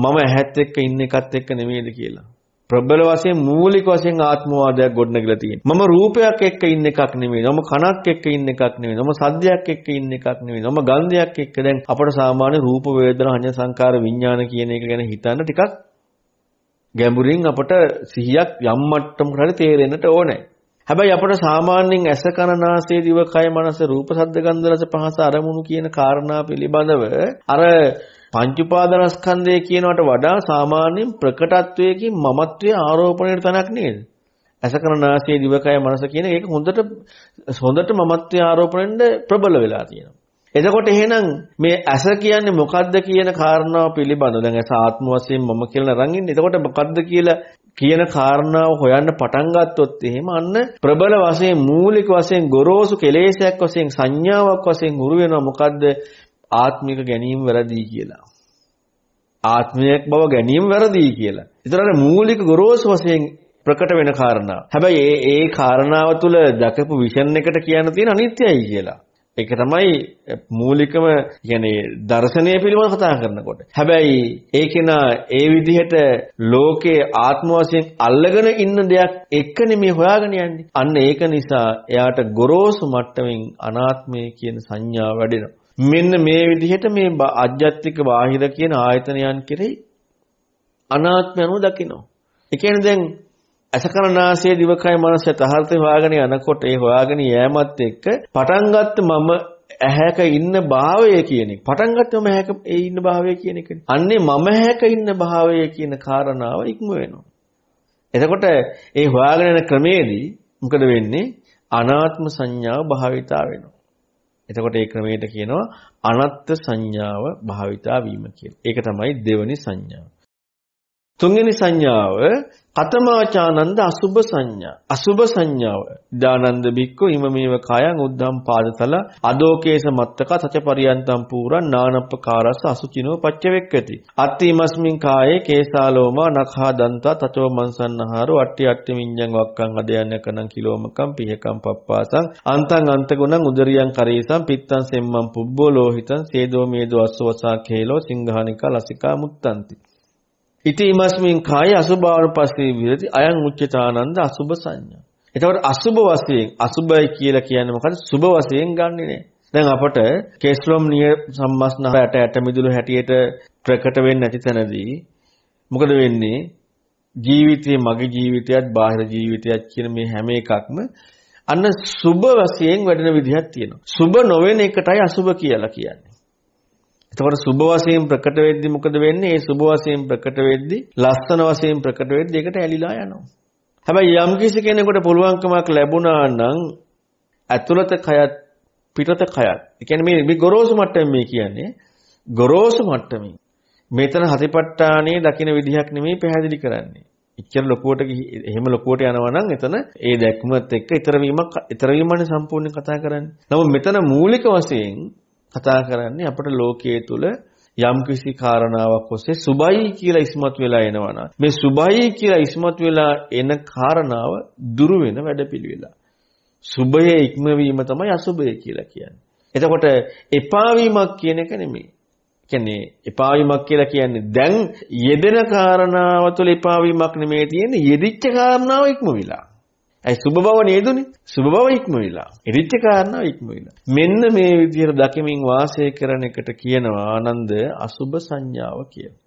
මම ඇහත් එක්ක ඉන්න එකත් එක්ක නෙමෙයිද කියලා. ප්‍රබල වශයෙන් මූලික වශයෙන් ආත්මවාදයක් ගොඩනගලා තියෙනවා. මම රූපයක් එක්ක ඉන්න එකක් නෙමෙයි. මම කනක් එක්ක ඉන්න එකක් නෙමෙයි. මම සද්දයක් එක්ක ඉන්න එකක් නෙමෙයි. මම ගන්ධයක් එක්ක දැන් අපේ සාමාන්‍ය රූප වේදනා අඤ්ඤ සංකාර විඥාන කියන එක ගැන හිතන්න ටිකක් ගැඹුරින් අපට සිහියක් යම් මට්ටමකට හරි තේරෙන්නට ඕනේ. හැබැයි අපට සාමාන්‍යයෙන් ඇස කන නාසය දිව කය මනස රූප ශබ්ද ගන්ධ රස පහස අරමුණු කියන කාරණා පිළිබඳව අර පංච උපාදානස්කන්ධය කියනවට වඩා සාමාන්‍යයෙන් ප්‍රකටත්වයකින් මමත්වයේ ආරෝපණයට තැනක් නේද? ඇසකරන නාසයේ දිවකය මනස කියන එක හොඳට හොඳට මමත්වයේ ආරෝපණයෙන් ප්‍රබල වෙලා තියෙනවා. එතකොට එහෙනම් මේ ඇස කියන්නේ මොකද්ද කියන කාරණාව පිළිබඳව දැන් ඇස ආත්ම වශයෙන් මම කියලා නරන් ඉන්නේ. එතකොට මොකද්ද කියලා කියන කාරණාව හොයන්න පටන් ගත්තොත් එහෙම අන්න ප්‍රබල වශයෙන් මූලික වශයෙන් ගොරෝසු කෙලෙසයක් වශයෙන් සංඥාවක් වශයෙන් උරු වෙනවා මොකද්ද ආත්මික ගැනීම වැරදි කියලා. ආත්මයක් බව ගැනීම වැරදි කියලා. ඒතර මූලික ගොරෝසු වශයෙන් ප්‍රකට වෙන කාරණා. හැබැයි ඒ ඒ කාරණාව තුළ දකපු විෂන් එකට කියන්න තියෙන අනිත්‍යයි කියලා. ඒක තමයි මූලිකම කියන්නේ දර්ශනය පිළිබඳව කතා කරනකොට. හැබැයි ඒ කෙනා ඒ විදිහට ලෝකයේ ආත්ම වශයෙන් අල්ලගෙන ඉන්න දෙයක් එක්ක නෙමෙයි හොයාගෙන යන්නේ. අන්න ඒක නිසා එයාට ගොරෝසු මට්ටමින් අනාත්මය කියන සංඥාව වැඩෙනවා. මෙන්න මේ විදිහට මේ අජ්ජත්තික බාහිර කියන ආයතනයන් කෙරෙහි අනාත්මය අනුව දකිනවා. ඒ කියන්නේ දැන් අසකරණාසයේ දිවකය මනස තහර්ථේ හොයාගෙන යනකොට ඒ හොයාගෙන යෑමත් එක්ක පටන් ගත්ත මම ඇහැක ඉන්න භාවය කියන එක. පටන් ගත්ත මම ඇහැක ඒ ඉන්න භාවය කියන එක. අන්නේ මම ඇහැක ඉන්න භාවය කියන කාරණාව ඉක්ම වෙනවා. එතකොට ඒ හොයාගෙන යන ක්‍රමේදී මොකද වෙන්නේ? අනාත්ම සංඥාව භාවිතා වෙනවා. එතකොට ඒ ක්‍රමයට කියනවා අනත්ත් සංඥාව භාවිතා වීම කියලා. ඒක තමයි දෙවනි සංඥාව. තුන්වෙනි සංඥාව කතමාචානන්ද අසුබ සංඥා අසුබ සංඥාව දානන්ද බික්කෝ ඉමමේව කායං උද්දම් පාදතල අදෝකේස මත්තක සචපරියන්තම් පූරං නානප්පකාරස අසුචිනෝ පච්චවෙක්කති අත්තිමස්මින් කායේ කේසාලෝමා නඛා දන්තා තචෝ මන්සන්නහාරෝ අට්ටි අට්ටි මිඤ්ඤං වක්කං අධයන්නකනං කිලෝමකං පිහකං පප්පාසං අන්තං අන්තගුණං උදරියං කරේසං පිත්තං සෙම්මං පුබ්බෝ ලෝහිතං සේදෝ මේදෝ අස්සවසා කේලෝ සිංහානිකා ලසිකා මුත්තන්ති ඉතිමස්මින් කාය අසුභානුපස්සේ විරති අයං උච්චතානන්ද අසුභ සංඥා. එතකොට අසුභ වශයෙන් අසුභයි කියලා කියන්නේ මොකද? සුභ වශයෙන් ගන්නෙ නෑ. දැන් අපට කේස්ලොම් නිය සම්මස්නහයට ඇට මිදුළු හැටියට ප්‍රකට වෙන්නේ නැති තැනදී මොකද වෙන්නේ? ජීවිතේ මගේ ජීවිතයත් බාහිර ජීවිතයත් කියන මේ හැම එකක්ම අන්න සුභ වශයෙන් වැඩෙන විදිහක් තියෙනවා. සුභ නොවන එකටයි අසුභ කියලා කියන්නේ. එතකොට සුබ වශයෙන් ප්‍රකට වෙද්දි මොකද වෙන්නේ? ඒ සුබ වශයෙන් ප්‍රකට වෙද්දි ලස්සන වශයෙන් ප්‍රකට වෙද්දි ඒකට ඇලිලා යනවා. හැබැයි යම් කිසි කෙනෙකුට පුළුවන්කමක් ලැබුණා නම් ඇතුළත කයත් පිටත කයත්. ඒ කියන්නේ මේ මේ ගොරෝසු මට්ටම මේ කියන්නේ ගොරෝසු මට්ටමින්. මෙතන හතිපට්ඨානේ දකින්න විදිහක් නෙමෙයි පැහැදිලි කරන්නේ. ඉච්චර ලොකුවට එහෙම ලොකුවට යනවා නම් එතන ඒ දැක්මත් එක්ක ඊතර වීමක් ඊතර වීමනේ සම්පූර්ණ කතා කරන්නේ. නමුත් මෙතන මූලික වශයෙන් කතා කරන්නේ අපේ ලෝකයේ තුල යම්කිසි කාරණාවක් ඔස්සේ සුබයි කියලා ඉස්මතු වෙලා එනවා මේ සුබයි කියලා ඉස්මතු වෙලා එන කාරණාව දුරු වෙන වැඩපිළිවෙල. සුබයේ ඉක්මවීම තමයි අසුබය කියලා කියන්නේ. එතකොට එපාවීමක් කියන එක නෙමෙයි. කියන්නේ එපාවීමක් කියලා කියන්නේ දැන් යෙදෙන කාරණාව තුළ එපාවීමක් නෙමෙයි තියෙන්නේ යෙදිච්ච කාරණාව ඉක්මවිලා. ඇයි සුබ බව නේදුනේ? සුබ බව ඉක්ම වෙලා. ඉරිච්ච කාරණා ඉක්ම වෙලා. මෙන්න මේ විදිහට දකිමින් වාසය කරන එකට කියනවා ආනන්ද අසුබ සංඥාව කියලා.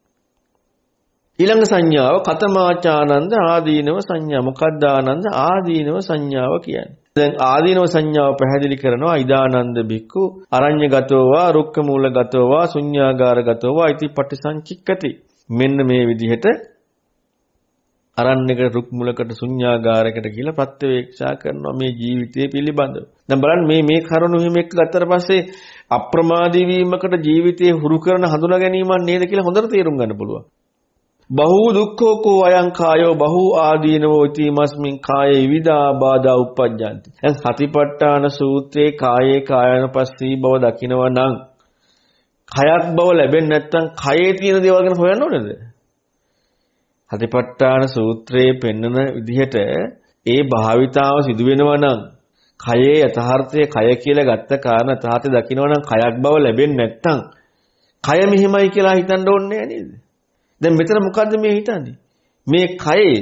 ඊළඟ සංඥාව කතමාචානන්ද ආදීනව සංඥා. මොකක්ද ආනන්ද ආදීනව සංඥාව කියන්නේ? දැන් ආදීනව සංඥාව පැහැදිලි කරනවා ඉදානන්ද බික්කු අරඤ්‍යගතෝවා රුක්ක මූලගතෝවා ශුඤ්ඤාගාරගතෝවා ඉති පටිසංචික්කති. මෙන්න මේ විදිහට අරණ්‍යකට රුක් මුලකට ශුන්‍යාගාරයකට කියලා ප්‍රත්‍යවේක්ෂා කරනවා මේ ජීවිතය පිළිබඳව. දැන් බලන්න මේ මේ කරුණු හිම එක්ක ගත්තට පස්සේ අප්‍රමාදී වීමකට ජීවිතේ හුරු කරන හඳුනා ගැනීමක් නේද කියලා හොඳට තේරුම් ගන්න පුළුවන්. බහූ දුක්ඛෝ කෝ අයං කායෝ බහූ ආදීනවෝ ඉතිමස්මින් කායේ විවිධා බාධා උප්පජ්ජanti. දැන් සතිපට්ඨාන සූත්‍රයේ කායේ කායනපස්සී බව දකිනවා නම් කයක් බව ලැබෙන්නේ නැත්නම් කයේ තියෙන දේවල් ගැන හොයන්න ඕනේද? සතිපට්ඨාන සූත්‍රයේ පෙන්වන විදිහට ඒ භාවිතාව සිදු වෙනවා නම් කයේ යථාර්ථය කය කියලා ගත්ත කාරණා යථාර්ථය දකිනවා නම් කයක් බව ලැබෙන්නේ නැත්නම් කය මෙහෙමයි කියලා හිතන්න ඕනේ නේද? දැන් මෙතන මොකද්ද මේ හිතන්නේ? මේ කයේ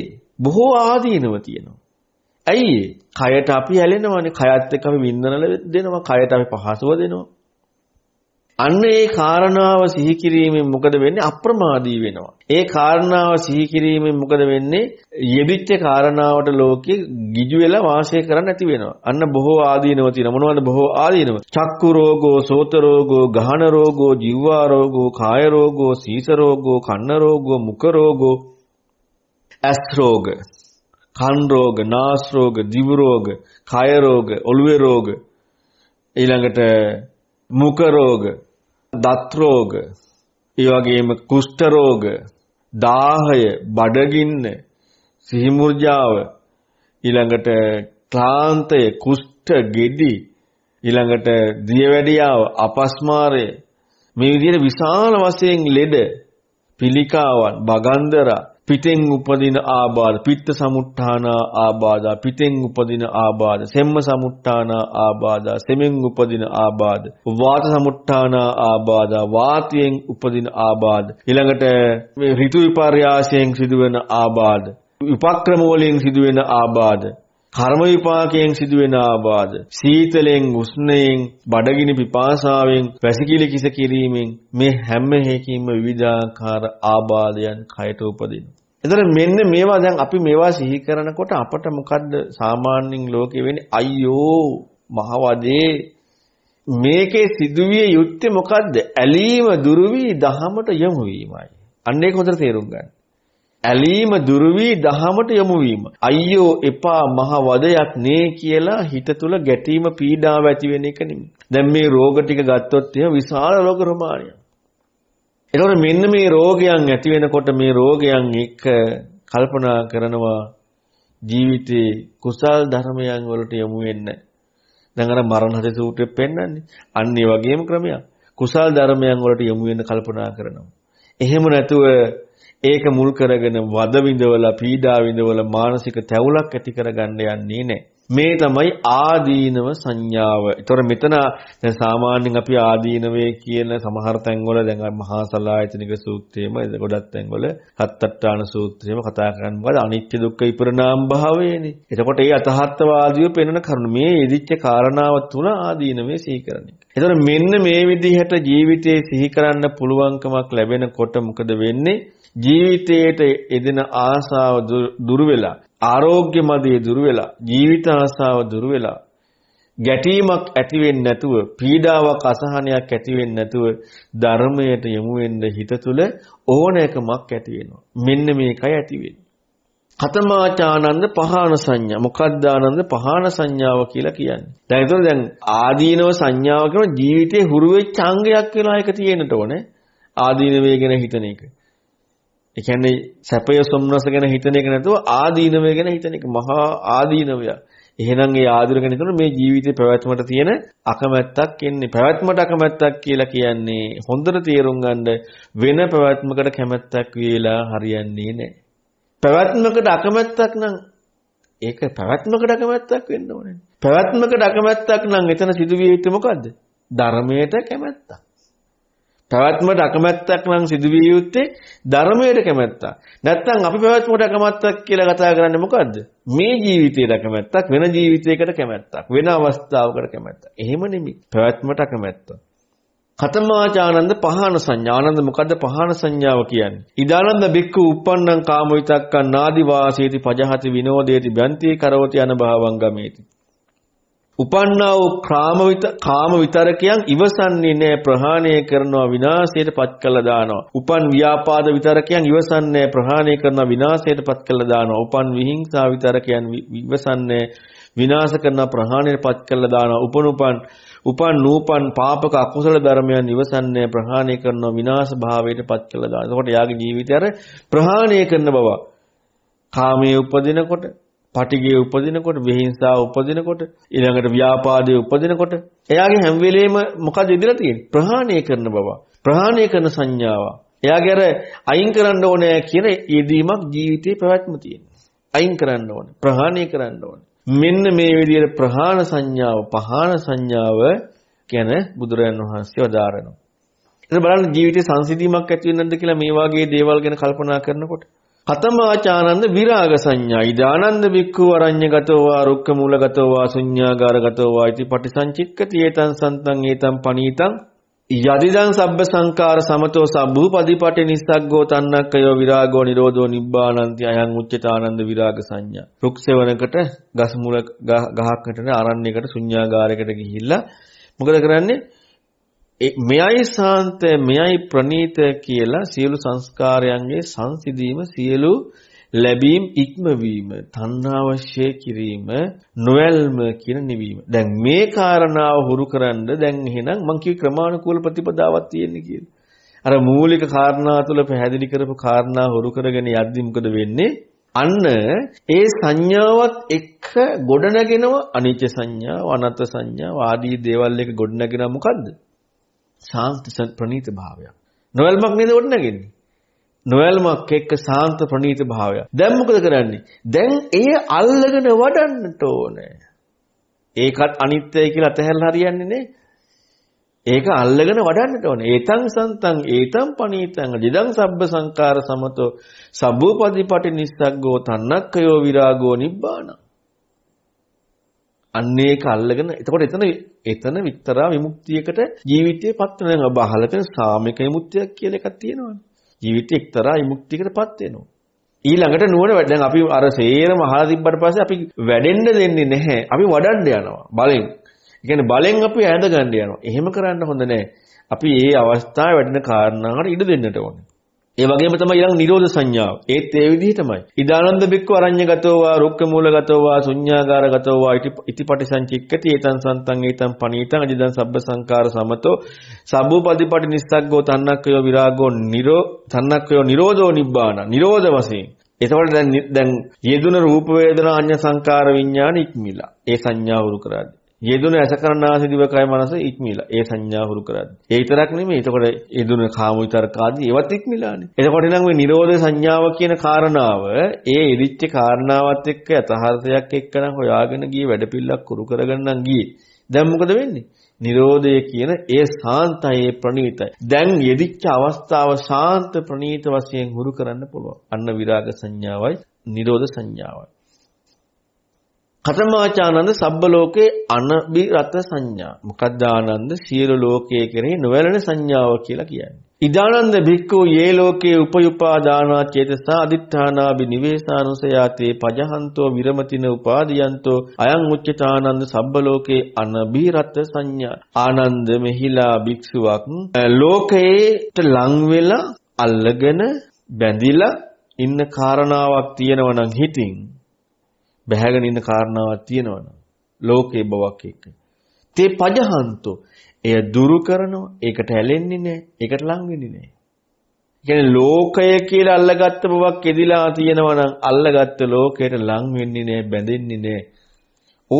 බොහෝ ආදීනව තියෙනවා. ඇයි කයට අපි ඇලෙනවානේ. කයත් එක්ක අපි වින්දනල දෙනවා. කයට අපි පහසුව දෙනවා. අන්න ඒ කාරණාව සිහි කිරීමෙන් මොකද වෙන්නේ අප්‍රමාදී වෙනවා. ඒ කාරණාව සිහි කිරීමෙන් මොකද වෙන්නේ යෙදිච්ච කාරණාවට ලෝකෙ ගිජු වෙලා වාසය කරන්න ඇති වෙනවා. අන්න බොහෝ ආදීනව තියෙන මොනවද බොහෝ ආදීනව? චක්කු රෝගෝ, සෝත රෝගෝ, ගහන රෝගෝ, ජීවා රෝගෝ, කාය රෝගෝ, සීස රෝගෝ, කන්න රෝගෝ, මුඛ රෝගෝ, ඇස් රෝග, කන් රෝග, නාස් රෝග, දිව රෝග, කාය රෝග, ඔළුවේ රෝග ඊළඟට මුඛ රෝග, දත් රෝග, ඒ වගේම කුෂ්ඨ රෝග, දාහය, බඩගින්න, සිහි මුර්ජාව, ඊළඟට ක්ලාන්තය, කුෂ්ඨ ගෙඩි, ඊළඟට දියවැඩියාව, අපස්මාරය මේ විදිහට විශාල වශයෙන් ලෙඩ පිළිකාවන්, බගන්දරා පිටෙන් උපදින ආබාධ පිත්ත සමුට්ඨාන ආබාධ පිටෙන් උපදින ආබාධ සෙම්ම සමුට්ඨාන ආබාධ සෙමෙන් උපදින ආබාධ වාත සමුට්ඨාන ආබාධ වාතයෙන් උපදින ආබාධ ඊළඟට මේ ඍතු විපර්යාසයෙන් සිදුවෙන ආබාධ උපක්‍රම වලින් සිදුවෙන ආබාධ කර්ම විපාකයෙන් සිදුවෙන ආබාධ සීතලෙන් උෂ්ණයෙන් බඩගිනි පිපාසාවෙන් වැසිකිලි කිස කිරීමෙන් මේ හැම එකකින්ම විවිධාකාර ආබාධයන් කයට උපදින. එතන මෙන්න මේවා දැන් අපි මේවා සිහි කරනකොට අපට මොකද්ද සාමාන්‍යයෙන් ලෝකෙ වෙන්නේ අයියෝ මහවදේ මේකේ සිදුවිය යුත්තේ මොකද්ද? ඇලීම දුරු වී දහමට යොමු වීමයි. අන්න ඒක හොඳට තේරුම් ගන්න. ඇලීම දුරු වී දහමට යොමු වීම. අයියෝ එපා මහ වදයක් නේ කියලා හිත තුල ගැටීම පීඩාව ඇති වෙන එක නෙමෙයි. දැන් මේ රෝග ටික ගත්තොත් එහෙම විශාල රෝග ප්‍රමාණයක්. ඒතකොට මෙන්න මේ රෝගයන් ඇති වෙනකොට මේ රෝගයන් එක්ක කල්පනා කරනවා ජීවිතේ කුසල් ධර්මයන් වලට යොමු වෙන්න. දැන් අර මරණහත සූත්‍රයෙන් පෙන්නන්නේ. අන්න ඒ වගේම ක්‍රමයක්. කුසල් ධර්මයන් වලට යොමු වෙන්න කල්පනා කරනවා. එහෙම නැතුව ඒක මුල් කරගෙන වද විඳවලා පීඩා විඳවලා මානසික තැවුලක් ඇති කරගන්න යන්නේ නැහැ. මේ තමයි ආදීනව සංඥාව. ඒතොර මෙතන දැන් සාමාන්‍යයෙන් අපි ආදීනවේ කියන සමහර තැන්වල දැන් මහා සලායතනික සූත්‍රයේම ගොඩක් තැන්වල හත්තට්ටාන සූත්‍රයේම කතා කරන්නේ මොකද අනිත්‍ය දුක්ඛ විපරණාම් භාවයනේ. එතකොට මේ අතහත්වාදීව පෙන්වන කරුණ මේ ඉදිච්ච කාරණාව තුල ආදීනවේ සීකරණේ. ඒතොර මෙන්න මේ විදිහට ජීවිතේ සිහි කරන්න පුළුවන්කමක් ලැබෙනකොට මොකද වෙන්නේ? ජීවිතයට එදෙන ආසාව දුරු වෙලා ආරෝග්‍ය මදේ දුරු වෙලා ජීවිත ආසාව දුරු වෙලා ගැටීමක් ඇති වෙන්නේ නැතුව පීඩාවක් අසහනයක් ඇති වෙන්නේ නැතුව ධර්මයට යොමු වෙන්න හිත තුළ ඕනෑකමක් ඇති වෙනවා මෙන්න මේකයි ඇති වෙන්නේ කතමාචානන්ද පහාන සංඥා මොකක්ද ආනන්ද පහාන සංඥාව කියලා කියන්නේ දැන් ඒතකොට දැන් ආදීනව සංඥාව කියන ජීවිතේ හුරු වෙච්ච අංගයක් වෙලා එක තියෙන්නට ඕනේ ආදීනවේ ගැන හිතන එක ඒ කියන්නේ සැපය සොම්නස ගැන හිතන එක නැතුව ආදීනවය ගැන හිතන එක මහා ආදීනවය. එහෙනම් ඒ ආදීන ගැන හිතනොත් මේ ජීවිතේ පැවැත්මට තියෙන අකමැත්තක් එන්නේ. පැවැත්මට අකමැත්තක් කියලා කියන්නේ හොඳට තේරුම් ගන්න වෙන පැවැත්මකට කැමැත්තක් වෙලා හරියන්නේ නැහැ. පැවැත්මකට අකමැත්තක් නම් ඒක පැවැත්මකට අකමැත්තක් වෙන්න ඕනේ. පැවැත්මකට අකමැත්තක් නම් එතන සිදුවිය යුත්තේ මොකද්ද? ධර්මයට කැමැත්තක්. පැවැත්මට අකමැත්තක් නම් සිදුවිය යුත්තේ ධර්මයට කැමැත්තා. නැත්නම් අපි පැවැත්මට අකමැත්තක් කියලා කතා කරන්නේ මොකද්ද? මේ ජීවිතයේ අකමැත්තක් වෙන ජීවිතයකට කැමැත්තක් වෙන අවස්ථාවකට කැමැත්තක්. එහෙම නෙමෙයි. පැවැත්මට අකමැත්ත. කතමාචානන්ද පහන සංඥානන්ද මොකද්ද පහන සංඥාව කියන්නේ? ඉදානන්ද බික්කු uppannam කාමවිතක්කන් නාදි වාසීති පජහති විනෝදේති බ්‍යන්ති කරවති අනභවං ගමේති. උපන්නා වූ කාමවිත කාමවිතරකයන් ඉවසන්නේ නැහැ ප්‍රහාණය කරනවා විනාශයට පත් කළා දානවා. උපන් ව්‍යාපාද විතරකයන් ඉවසන්නේ ප්‍රහාණය කරනවා විනාශයට පත් කළා දානවා. උපන් විහිංසා විතරකයන් ඉවසන්නේ විනාශ කරනවා ප්‍රහාණයට පත් කළා දානවා. උපන් උපන් උපන් නූපන් පාපක අකුසල ධර්මයන් ඉවසන්නේ ප්‍රහාණය කරනවා විනාශ භාවයට පත් කළා දානවා. එතකොට යාගේ ජීවිතය අර ප්‍රහාණය කරන බව. කාමයේ උපදිනකොට පටිගය උපදිනකොට විහිංසාව උපදිනකොට ඊළඟට ව්‍යාපාදයේ උපදිනකොට එයාගේ හැම වෙලෙම මොකද ඉදිරියට තියෙන්නේ ප්‍රහාණය කරන බව ප්‍රහාණය කරන සංඥාව එයාගේ අර අයින් කරන්න ඕනේ කියන යෙදීමක් ජීවිතේ පැවැත්ම තියෙනවා අයින් කරන්න ඕනේ ප්‍රහාණය කරන්න ඕනේ මෙන්න මේ විදිහට ප්‍රහාණ සංඥාව පහාන සංඥාව ගැන බුදුරජාන් වහන්සේ වදාරනවා එතන බලන්න ජීවිතේ සංසිඳීමක් ඇති වෙනවද කියලා මේ වාගේ දේවල් ගැන කල්පනා කරනකොට කතමාචානන්ද විරාග සංඥා ඉදානන්ද බික්ඛු වරඤ්ඤගතෝ වා රුක්ඛ මූලගතෝ වා ශුඤ්ඤාගාරගතෝ වා इति පටිසංචික්කති ඒතං සන්තං ඒතං පනීතං යදිදං සබ්බ සංකාර සමතෝ සබ්බූපදීපටි නිස්සග්ගෝ තන්නක්කයෝ විරාගෝ නිරෝධෝ නිබ්බානන්ති අයං උච්චතානන්ද විරාග සංඥා රුක්සෙවණකට ගස් මූල ගහකටන අරණ්‍යයකට ශුඤ්ඤාගාරයකට ගිහිල්ලා මොකද කරන්නේ මෙයයි සාන්තය මෙයයි ප්‍රණීතය කියලා සියලු සංස්කාරයන්ගේ සංසිඳීම සියලු ලැබීම් ඉක්මවීම තණ්හාවශ්‍ය කිරීම නොයල්ම කියන නිවීම. දැන් මේ කාරණාව හුරු කරන්ඩ දැන් එහෙනම් මං කිව්වේ ක්‍රමානුකූල ප්‍රතිපදාවක් තියෙන්නේ කියලා. අර මූලික කාරණා තුල පැහැදිලි කරපු කාරණා හුරු කරගෙන යද්දි මොකද වෙන්නේ? අන්න ඒ සංඥාවත් එක්ක ගොඩනගෙනව අනිත්‍ය සංඥා, අනත් සංඥා, ආදී දේවල් එක ගොඩනගෙනා මොකද්ද? ශාන්ත ප්‍රණීත භාවයක්. නොයල්මක් නේද ඔන්නගන්නේ. නොයල්මක් එක්ක ශාන්ත ප්‍රණීත භාවයක්. දැන් මොකද කරන්නේ? දැන් එය අල්ලගෙන වඩන්නට ඕනේ. ඒකත් අනිත්‍යයි කියලා තැහැරලා හරියන්නේ නේ. ඒක අල්ලගෙන වඩන්නට ඕනේ. ඒතං සන්තං ඒතං පනීතං දිදං සබ්බ සංකාර සමතෝ සබ්බෝපදීපටි නිස්සග්ගෝ තන්නක්කයෝ විරාගෝ නිබ්බාණං අන්න ඒක අල්ලගෙන එතකොට එතන එතන විතරා විමුක්තියකට ජීවිතේ පත් වෙනවා. ඔබ අහලා තියෙන සාමික විමුක්තියක් කියලා එකක් තියෙනවනේ. ජීවිතේ එක්තරා විමුක්තියකටපත් වෙනවා. ඊළඟට නුවණ දැන් අපි අර සේරම අහලා තිබ්බට පස්සේ අපි වැඩෙන්න දෙන්නේ නැහැ. අපි වඩන්න යනවා බලෙන්. ඒ කියන්නේ බලෙන් අපි ඈඳ ගන්න යනවා. එහෙම කරන්න හොඳ නැහැ. අපි මේ අවස්ථාවේ වැඩෙන කාරණාවට ඉඩ දෙන්නට ඕනේ. ඒ වගේම තමයි ඊළඟ නිරෝධ සංඥාව. ඒත් ඒ විදිහටමයි. ඉදානන්ද බික්ක අරඤ්‍යගතෝ වා රුක්කමූලගතෝ වා ශුඤ්ඤාගාරගතෝ වා ඉතිපටි සංචික්කති ඒතං සන්තං ඒතං පනීතං අදිදං සබ්බ සංකාර සමතෝ සබ්බෝපදීපටි නිස්සග්ගෝ තන්නක්කයෝ විරාගෝ නිරෝ තන්නක්කයෝ නිරෝධෝ නිබ්බාන. නිරෝධ වශයෙන්. එතකොට දැන් දැන් යෙදුන රූප වේදනා අඤ්ඤ සංකාර විඥාන ඉක්මිලා. ඒ සංඥාව උරු කරාදී. යෙදුන ඇසකරන ආසිදිව කය මනස ඉක්මීලා. ඒ සංඥා හුරු කරද්දී. ඒ විතරක් නෙමෙයි. එතකොට යෙදුන කාම විතරක ආදී ඒවත් ඉක්මීලානේ. එතකොට නම් මේ නිරෝධ සංඥාව කියන කාරණාව ඒ ඉදිච්ච කාරණාවත් එක්ක යථාර්ථයක් එක්කනම් හොයාගෙන ගියේ වැඩපිල්ලක් හුරු කරගෙන නම් ගියේ. දැන් මොකද වෙන්නේ? නිරෝධය කියන ඒ සාන්තයේ ප්‍රණීතයි. දැන් යෙදිච්ච අවස්ථාව සාන්ත ප්‍රණීත වශයෙන් හුරු කරන්න පුළුවන්. අන්න විරාග සංඥාවයි නිරෝධ සංඥාවයි. කතමාචානන්ද සබ්බ ලෝකේ අනබිරත සංඥා. මොකක්ද ආනන්ද සියලු ලෝකයේ කෙරෙහි නොවැළෙන සංඥාව කියලා කියන්නේ. ඉදානන්ද භික්ඛු යේ ලෝකේ උපයුපාදානා චේතසා අදිත්‍ථානාබි නිවේසානුසයාතේ පජහන්තෝ විරමතින උපාදියන්තෝ අයං උච්චතානන්ද සබ්බ ලෝකේ අනබිරත සංඥා. ආනන්ද මෙහිලා භික්ෂුවක් ලෝකයේට ලං වෙලා අල්ලගෙන බැඳිලා ඉන්න කාරණාවක් තියෙනවා නම් හිතින් බැහැගෙන ඉන්න කාරණාවක් තියෙනවනම් ලෝකේ බවක් එක්ක. තේ පජහන්තෝ එය දුරු කරනවා. ඒකට ඇලෙන්නේ නැහැ. ඒකට ලං වෙන්නේ නැහැ. කියන්නේ ලෝකය කියලා අල්ලගත්ත බවක් එදිලා තියෙනවනම් අල්ලගත්ත ලෝකයට ලං වෙන්නේ නැහැ, බැඳෙන්නේ නැහැ.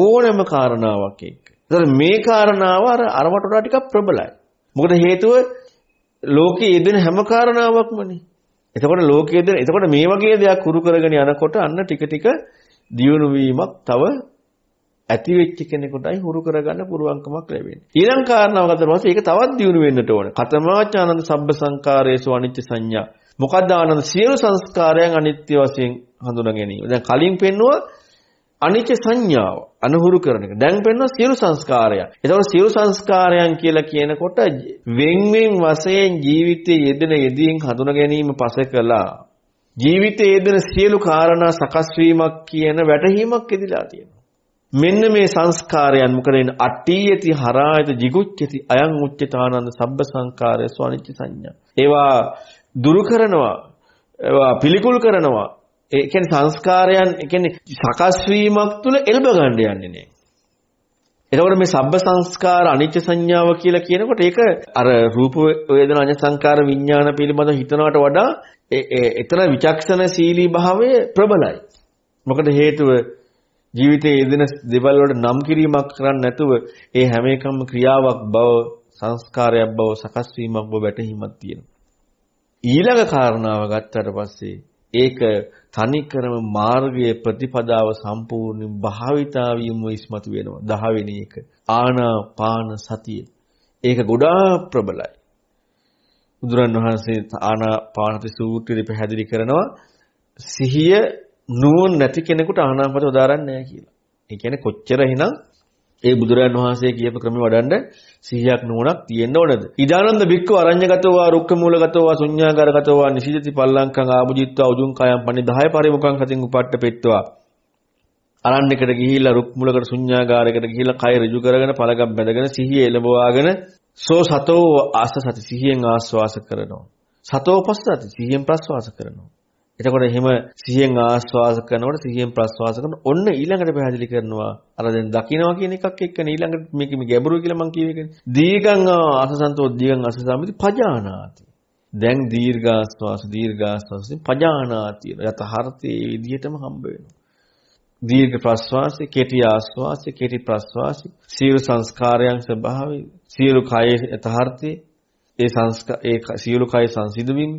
ඕනෑම කාරණාවක් එක්ක. ඒතර මේ කාරණාව අර අරවට වඩා ටිකක් ප්‍රබලයි. මොකද හේතුව ලෝකයේ යෙදෙන හැම කාරණාවක්මනේ. එතකොට ලෝකයේ යෙදෙන එතකොට මේ වගේ දෙයක් කුරු කරගෙන යනකොට අන්න ටික ටික දියුණු වීමක් තව ඇති වෙච්ච කෙනෙකුටයි හුරු කරගන්න පුළුවන්කමක් ලැබෙන්නේ. ඊළඟ කාරණාව ගත පස්සේ ඒක තවත් දියුණු වෙන්නට ඕන. කතමාචානන්ද සබ්බ සංකාරයේසු අනිත්‍ය සංඥා. මොකද්ද ආනන්ද සියලු සංස්කාරයන් අනිත්‍ය වශයෙන් හඳුනා ගැනීම. දැන් කලින් පෙන්නුවා අනිත්‍ය සංඥාව අනුහුරු කරන එක. දැන් පෙන්වන සියලු සංස්කාරයන්. ඒතකොට සියලු සංස්කාරයන් කියලා කියනකොට වෙන්වෙන් වශයෙන් ජීවිතයේ යෙදෙන යෙදීන් හඳුනා ගැනීම පසෙකලා ජීවිතයේ දෙන සියලු කාරණා සකස් වීමක් කියන වැටහීමක් ඉදලා තියෙනවා. මෙන්න මේ සංස්කාරයන් මොකද ඉන්නේ අට්ඨීයති හරායත jigucchati අයං උච්චිතානන්ද සබ්බ සංකාරය ස්වනිච්ච සංඥා. ඒවා දුරු කරනවා. ඒවා පිළිකුල් කරනවා. ඒ කියන්නේ සංස්කාරයන් ඒ කියන්නේ සකස් වීමක් තුළ එල්බ ගන්න යන්නේ නේ. එතකොට මේ සබ්බ සංස්කාර අනිච්ච සංඥාව කියලා කියනකොට ඒක අර රූප වේදනා අඤ්ඤ සංකාර විඥාන පිළිබඳ හිතනවට වඩා එතන විචක්ෂණශීලී භාවය ප්‍රබලයි. මොකද හේතුව ජීවිතයේ යෙදෙන දේවල් වලට නම් කිරීමක් කරන්නේ නැතුව ඒ හැම එකම ක්‍රියාවක් බව සංස්කාරයක් බව සකස් වීමක් බව වැටහීමක් තියෙනවා. ඊළඟ කාරණාව ගත්තට පස්සේ ඒක තනිකරම මාර්ගයේ ප්‍රතිපදාව සම්පූර්ණ භාවිතාවියම ඉස්මතු වෙනවා. 10 වෙනි එක ආනාපාන සතිය. ඒක ගොඩාක් ප්‍රබලයි. බුදුරන් වහන්සේ ආනාපානසති සූත්‍රයේ පැහැදිලි කරනවා සිහිය නුවණ නැති කෙනෙකුට ආනාපානසති උදාරන්නේ නැහැ කියලා. ඒ කියන්නේ කොච්චර එහෙනම් ඒ බුදුරන් වහන්සේ කියපු ක්‍රම වඩන්න සිහියක් නුවණක් තියෙන්න ඕනද? ඉදානන්ද භික්ඛු අරඤ්‍යගතෝවා රුක්කමූලගතෝවා ශුඤ්ඤාගාරගතෝවා නිසිදති පල්ලංකං ආභුජිත්වා උජුං කයම් පනි 10 පරිමුඛං කතින් උපට්ඨ පෙත්වා අරණ්‍යකට ගිහිල්ලා රුක් මුලකට ශුන්‍යාගාරයකට ගිහිල්ලා කය ඍජු කරගෙන පළගම් බැඳගෙන සිහිය එළඹවාගෙන සෝ සතෝ ආස සති සිහියෙන් ආස්වාස කරනවා. සතෝ පස්සති සිහියෙන් ප්‍රස්වාස කරනවා. එතකොට එහෙම සිහියෙන් ආස්වාස කරනකොට සිහියෙන් ප්‍රස්වාස කරන ඔන්න ඊළඟට පැහැදිලි කරනවා අර දැන් දකින්නවා කියන එකක් එක්ක ඊළඟට මේක මේ ගැඹුරු කියලා මම කියව එකනේ දීගං අසසන්තෝ දීගං අසසමිති පජානාති දැන් දීර්ඝාස්වාස දීර්ඝාස්වාසයෙන් පජානාති යතහර්ථයේ විදිහටම හම්බ වෙනවා දීර්ඝ ප්‍රශ්වාසය, කෙටි ආශ්වාසය, කෙටි ප්‍රශ්වාසය, සියලු සංස්කාරයන් ස්වභාවය, සියලු කයේ යථාර්ථය, ඒ සංස්කා ඒ සියලු කයේ සංසිඳුවීම,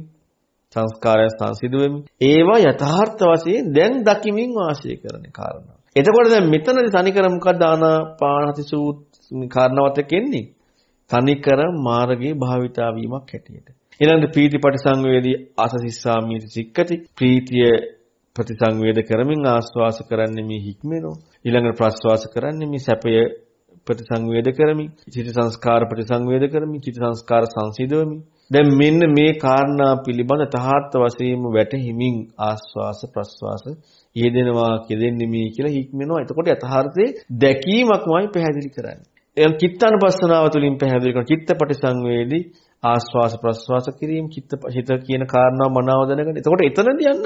සංස්කාරයන් සංසිඳුවීම, ඒවා යථාර්ථ වශයෙන් දැන් දකිමින් වාසය කරන කාරණා. එතකොට දැන් මෙතනදී තනිකර මොකක්ද ආනාපානසති සූත්‍ර කාරණාවත් එක්ක එන්නේ? තනිකර මාර්ගයේ භාවිතා වීමක් හැටියට. ඊළඟට ප්‍රීති පටිසංවේදී ආසසිස්සාමීති සික්කති. ප්‍රීතිය ප්‍රතිසංවේද කරමින් ආස්වාස කරන්නේ මේ හික්මෙනෝ. ඊළඟට ප්‍රස්වාස කරන්නේ මේ සැපය ප්‍රතිසංවේද කරමින් චිත්ත සංස්කාර ප්‍රතිසංවේද කරමින් චිත්ත සංස්කාර සංසිඳවමින් දැන් මෙන්න මේ කාරණා පිළිබඳ තහත් වශයෙන්ම වැටහිමින් ආස්වාස ප්‍රස්වාස යෙදෙනවා කෙදෙන්නේ මේ කියලා හික්මනවා. එතකොට යථාර්ථයේ දැකීමක්මයි පැහැදිලි කරන්නේ. එම් චිත්තානුපස්සනාව තුළින් පැහැදිලි කරන චිත්තපටි සංවේදී ආස්වාස ප්‍රස්වාස කිරීම චිත්ත හිත කියන කාරණා මනාව දැනගන්න. එතකොට එතනදී යන්න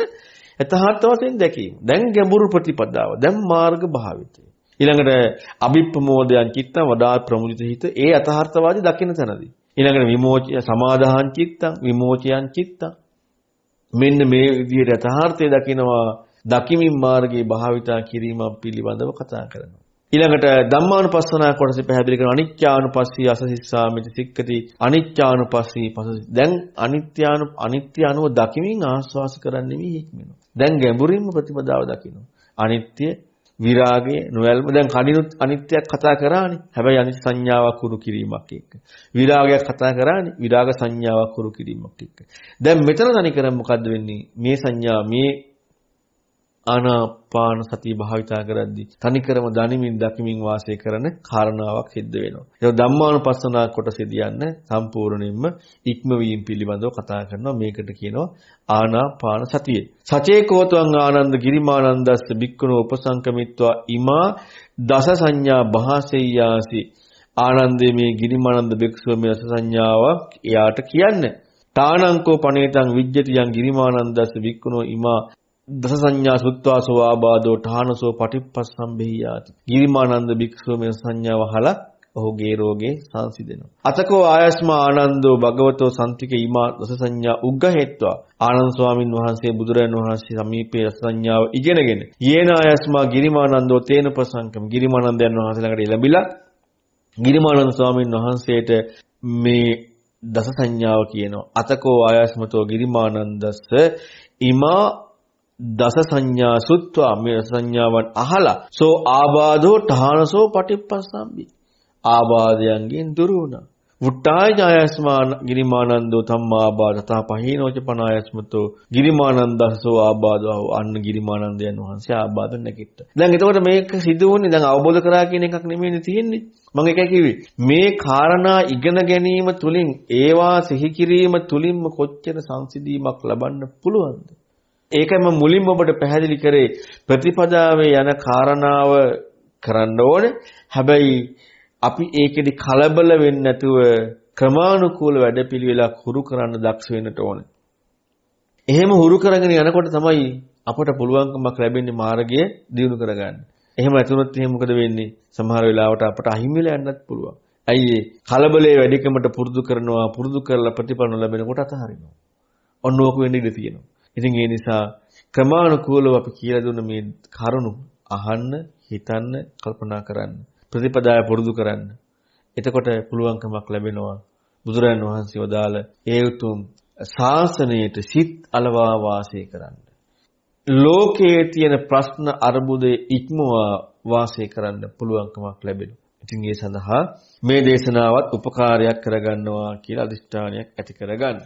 යථාර්ථ වශයෙන් දැකීම. දැන් ගැඹුරු ප්‍රතිපදාව. දැන් මාර්ග භාවිතය. ඊළඟට අභිප්‍රමෝදයන් චිත්තම් වඩා ප්‍රමුදිත හිත ඒ යථාර්ථවාදී දකින්න තැනදී. ඊළඟට විමෝචය සමාදාහන් චිත්තම් විමෝචයන් චිත්තම් මෙන්න මේ විදිහට යථාර්ථය දකිනවා දකිමින් මාර්ගයේ භාවිතා කිරීම පිළිබඳව කතා කරනවා. ඊළඟට ධම්මානුපස්සනා කොටස පැහැදිලි කරන අනිත්‍යානුපස්සී අසසිස්සාමිත සික්කති අනිත්‍යානුපස්සී පසසි දැන් අනිත්‍යානු අනිත්‍ය අනුව දකිමින් ආස්වාස කරන්නේ මේ හික්මිනවා දැන් ගැඹුරින්ම ප්‍රතිපදාව දකින්න. අනිත්‍ය, විරාගය, නොයල්ම දැන් කණිනුත් අනිත්‍යයක් කතා කරානේ. හැබැයි අනිත්‍ය සංඥාවක් උරු කිරීමක් එක්ක. විරාගයක් කතා කරානේ. විරාග සංඥාවක් උරු කිරීමක් එක්ක. දැන් මෙතන තනිකරම මොකද්ද වෙන්නේ? මේ සංඥා මේ ආනාපාන සතිය භාවිතා කරද්දී තනිකරම දනිමින් දකිමින් වාසය කරන කාරණාවක් සිද්ධ වෙනවා. ඒක ධම්මානුපස්සනා කොටසේදී යන සම්පූර්ණයෙන්ම ඉක්මවීම පිළිබඳව කතා කරනවා. මේකට කියනවා ආනාපාන සතිය. සචේකෝතං ආනන්ද ගිරිමානන්දස්ස බික්කුණෝ උපසංකමිත්වා ඉමා දස සංඥා භාසෙය්‍යාසි ආනන්දේ මේ ගිරිමානන්ද භික්ෂුව මේ දස සංඥාවක් එයාට කියන්නේ තානංකෝ පණේතං විජ්ජති යං ගිරිමානන්දස්ස වික්කුණෝ ඉමා දස සංඥා සුත්වා සෝවාබාධෝ ඨානසෝ පටිප්පස්සම්බෙහියාති. ගිරිමානන්ද භික්ෂුව මේ සංඥාව හලා ඔහුගේ රෝගේ සංසිදෙනවා. අතකෝ ආයස්මා ආනන්දෝ භගවතෝ සම්තික ඊමා දස සංඥා උග්ගහෙත්වා. ආනන්ද ස්වාමින් වහන්සේ බුදුරජාණන් වහන්සේ සමීපයේ දස සංඥාව ඉගෙනගෙන යේන ආයස්මා ගිරිමානන්දෝ තේන ප්‍රසංකම් ගිරිමානන්දයන් වහන්සේ ළඟට එළඹිලා ගිරිමානන්ද ස්වාමින් වහන්සේට මේ දස සංඥාව කියනවා. අතකෝ ආයස්මතෝ ගිරිමානන්දස්ස ඉමා දස සංඥා සුත්වා මේ සංඥාවන් අහලා සෝ ආබාධෝ ඨානසෝ පටිප්පස්සම්බි ආබාධයන්ගෙන් දුරු වුණා වුට්ටාය ජයස්මාන ගිරිමානන්දෝ තම්මා ආබාධ තථා පහීනෝච පනායස්මතෝ ගිරිමානන්දසෝ ආබාධෝ අන්න ගිරිමානන්දයන් වහන්සේ ආබාධ නැගිට දැන් එතකොට මේක සිදු වුණේ දැන් අවබෝධ කරා කියන එකක් නෙමෙයිනේ තියෙන්නේ මම එකයි කිව්වේ මේ කාරණා ඉගෙන ගැනීම තුලින් ඒවා සිහි කිරීම තුලින්ම කොච්චර සංසිඳීමක් ලබන්න පුළුවන්ද ඒකම මුලින්ම ඔබට පැහැදිලි කරේ ප්‍රතිපදාවේ යන කාරණාව කරන්න ඕනේ. හැබැයි අපි ඒකෙදි කලබල වෙන්නේ නැතුව ක්‍රමානුකූල වැඩපිළිවෙලක් හුරු කරන්න දක්ෂ වෙන්න ඕනේ. එහෙම හුරු කරගෙන යනකොට තමයි අපට පුළුවන්කමක් ලැබෙන්නේ මාර්ගය දියුණු කරගන්න. එහෙම නැතුනොත් එහෙම මොකද වෙන්නේ? සමහර වෙලාවට අපට අහිමි වෙලා යන්නත් පුළුවන්. ඇයි කලබලයේ වැඩිකමට පුරුදු කරනවා පුරුදු කරලා ප්‍රතිඵල ලැබෙනකොට අතහරිනවා. ඔන්න ඕක වෙන්න ඉඩ තියෙනවා. ඉතින් ඒ නිසා ක්‍රමානුකූලව අපි කියලා දුන්න මේ කරුණු අහන්න, හිතන්න, කල්පනා කරන්න, ප්‍රතිපදාය පුරුදු කරන්න. එතකොට පුළුවන්කමක් ලැබෙනවා බුදුරජාණන් වහන්සේ වදාළ ඒ උතුම් ශාසනයට සිත් අලවා වාසය කරන්න. ලෝකයේ තියෙන ප්‍රශ්න අරුබුදේ ඉක්මවා වාසය කරන්න පුළුවන්කමක් ලැබෙනවා. ඉතින් ඒ සඳහා මේ දේශනාවත් උපකාරයක් කරගන්නවා කියලා අදිෂ්ඨානයක් ඇති කරගන්න.